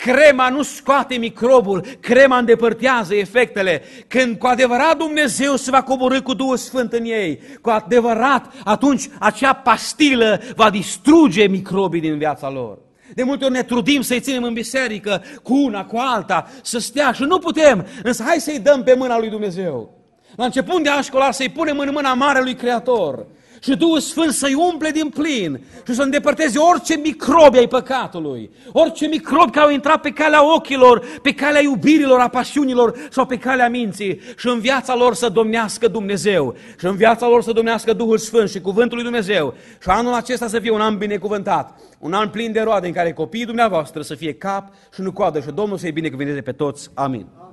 Crema nu scoate microbul, crema îndepărtează efectele. Când cu adevărat Dumnezeu se va coborâ cu Duhul Sfânt în ei, cu adevărat, atunci acea pastilă va distruge microbii din viața lor. De multe ori ne trudim să-i ținem în biserică, cu una, cu alta, să stea și nu putem, însă hai să-i dăm pe mâna lui Dumnezeu. La început de an școlar să-i punem în mâna mare lui Creator și Duhul Sfânt să-i umple din plin și să îndepărteze orice microbi ai păcatului, orice microbi care au intrat pe calea ochilor, pe calea iubirilor, a pasiunilor sau pe calea minții și în viața lor să domnească Dumnezeu și în viața lor să domnească Duhul Sfânt și Cuvântul lui Dumnezeu și anul acesta să fie un an binecuvântat, un an plin de roade în care copiii dumneavoastră să fie cap și nu coadă și Domnul să-i binecuvânteze pe toți. Amin. Amin.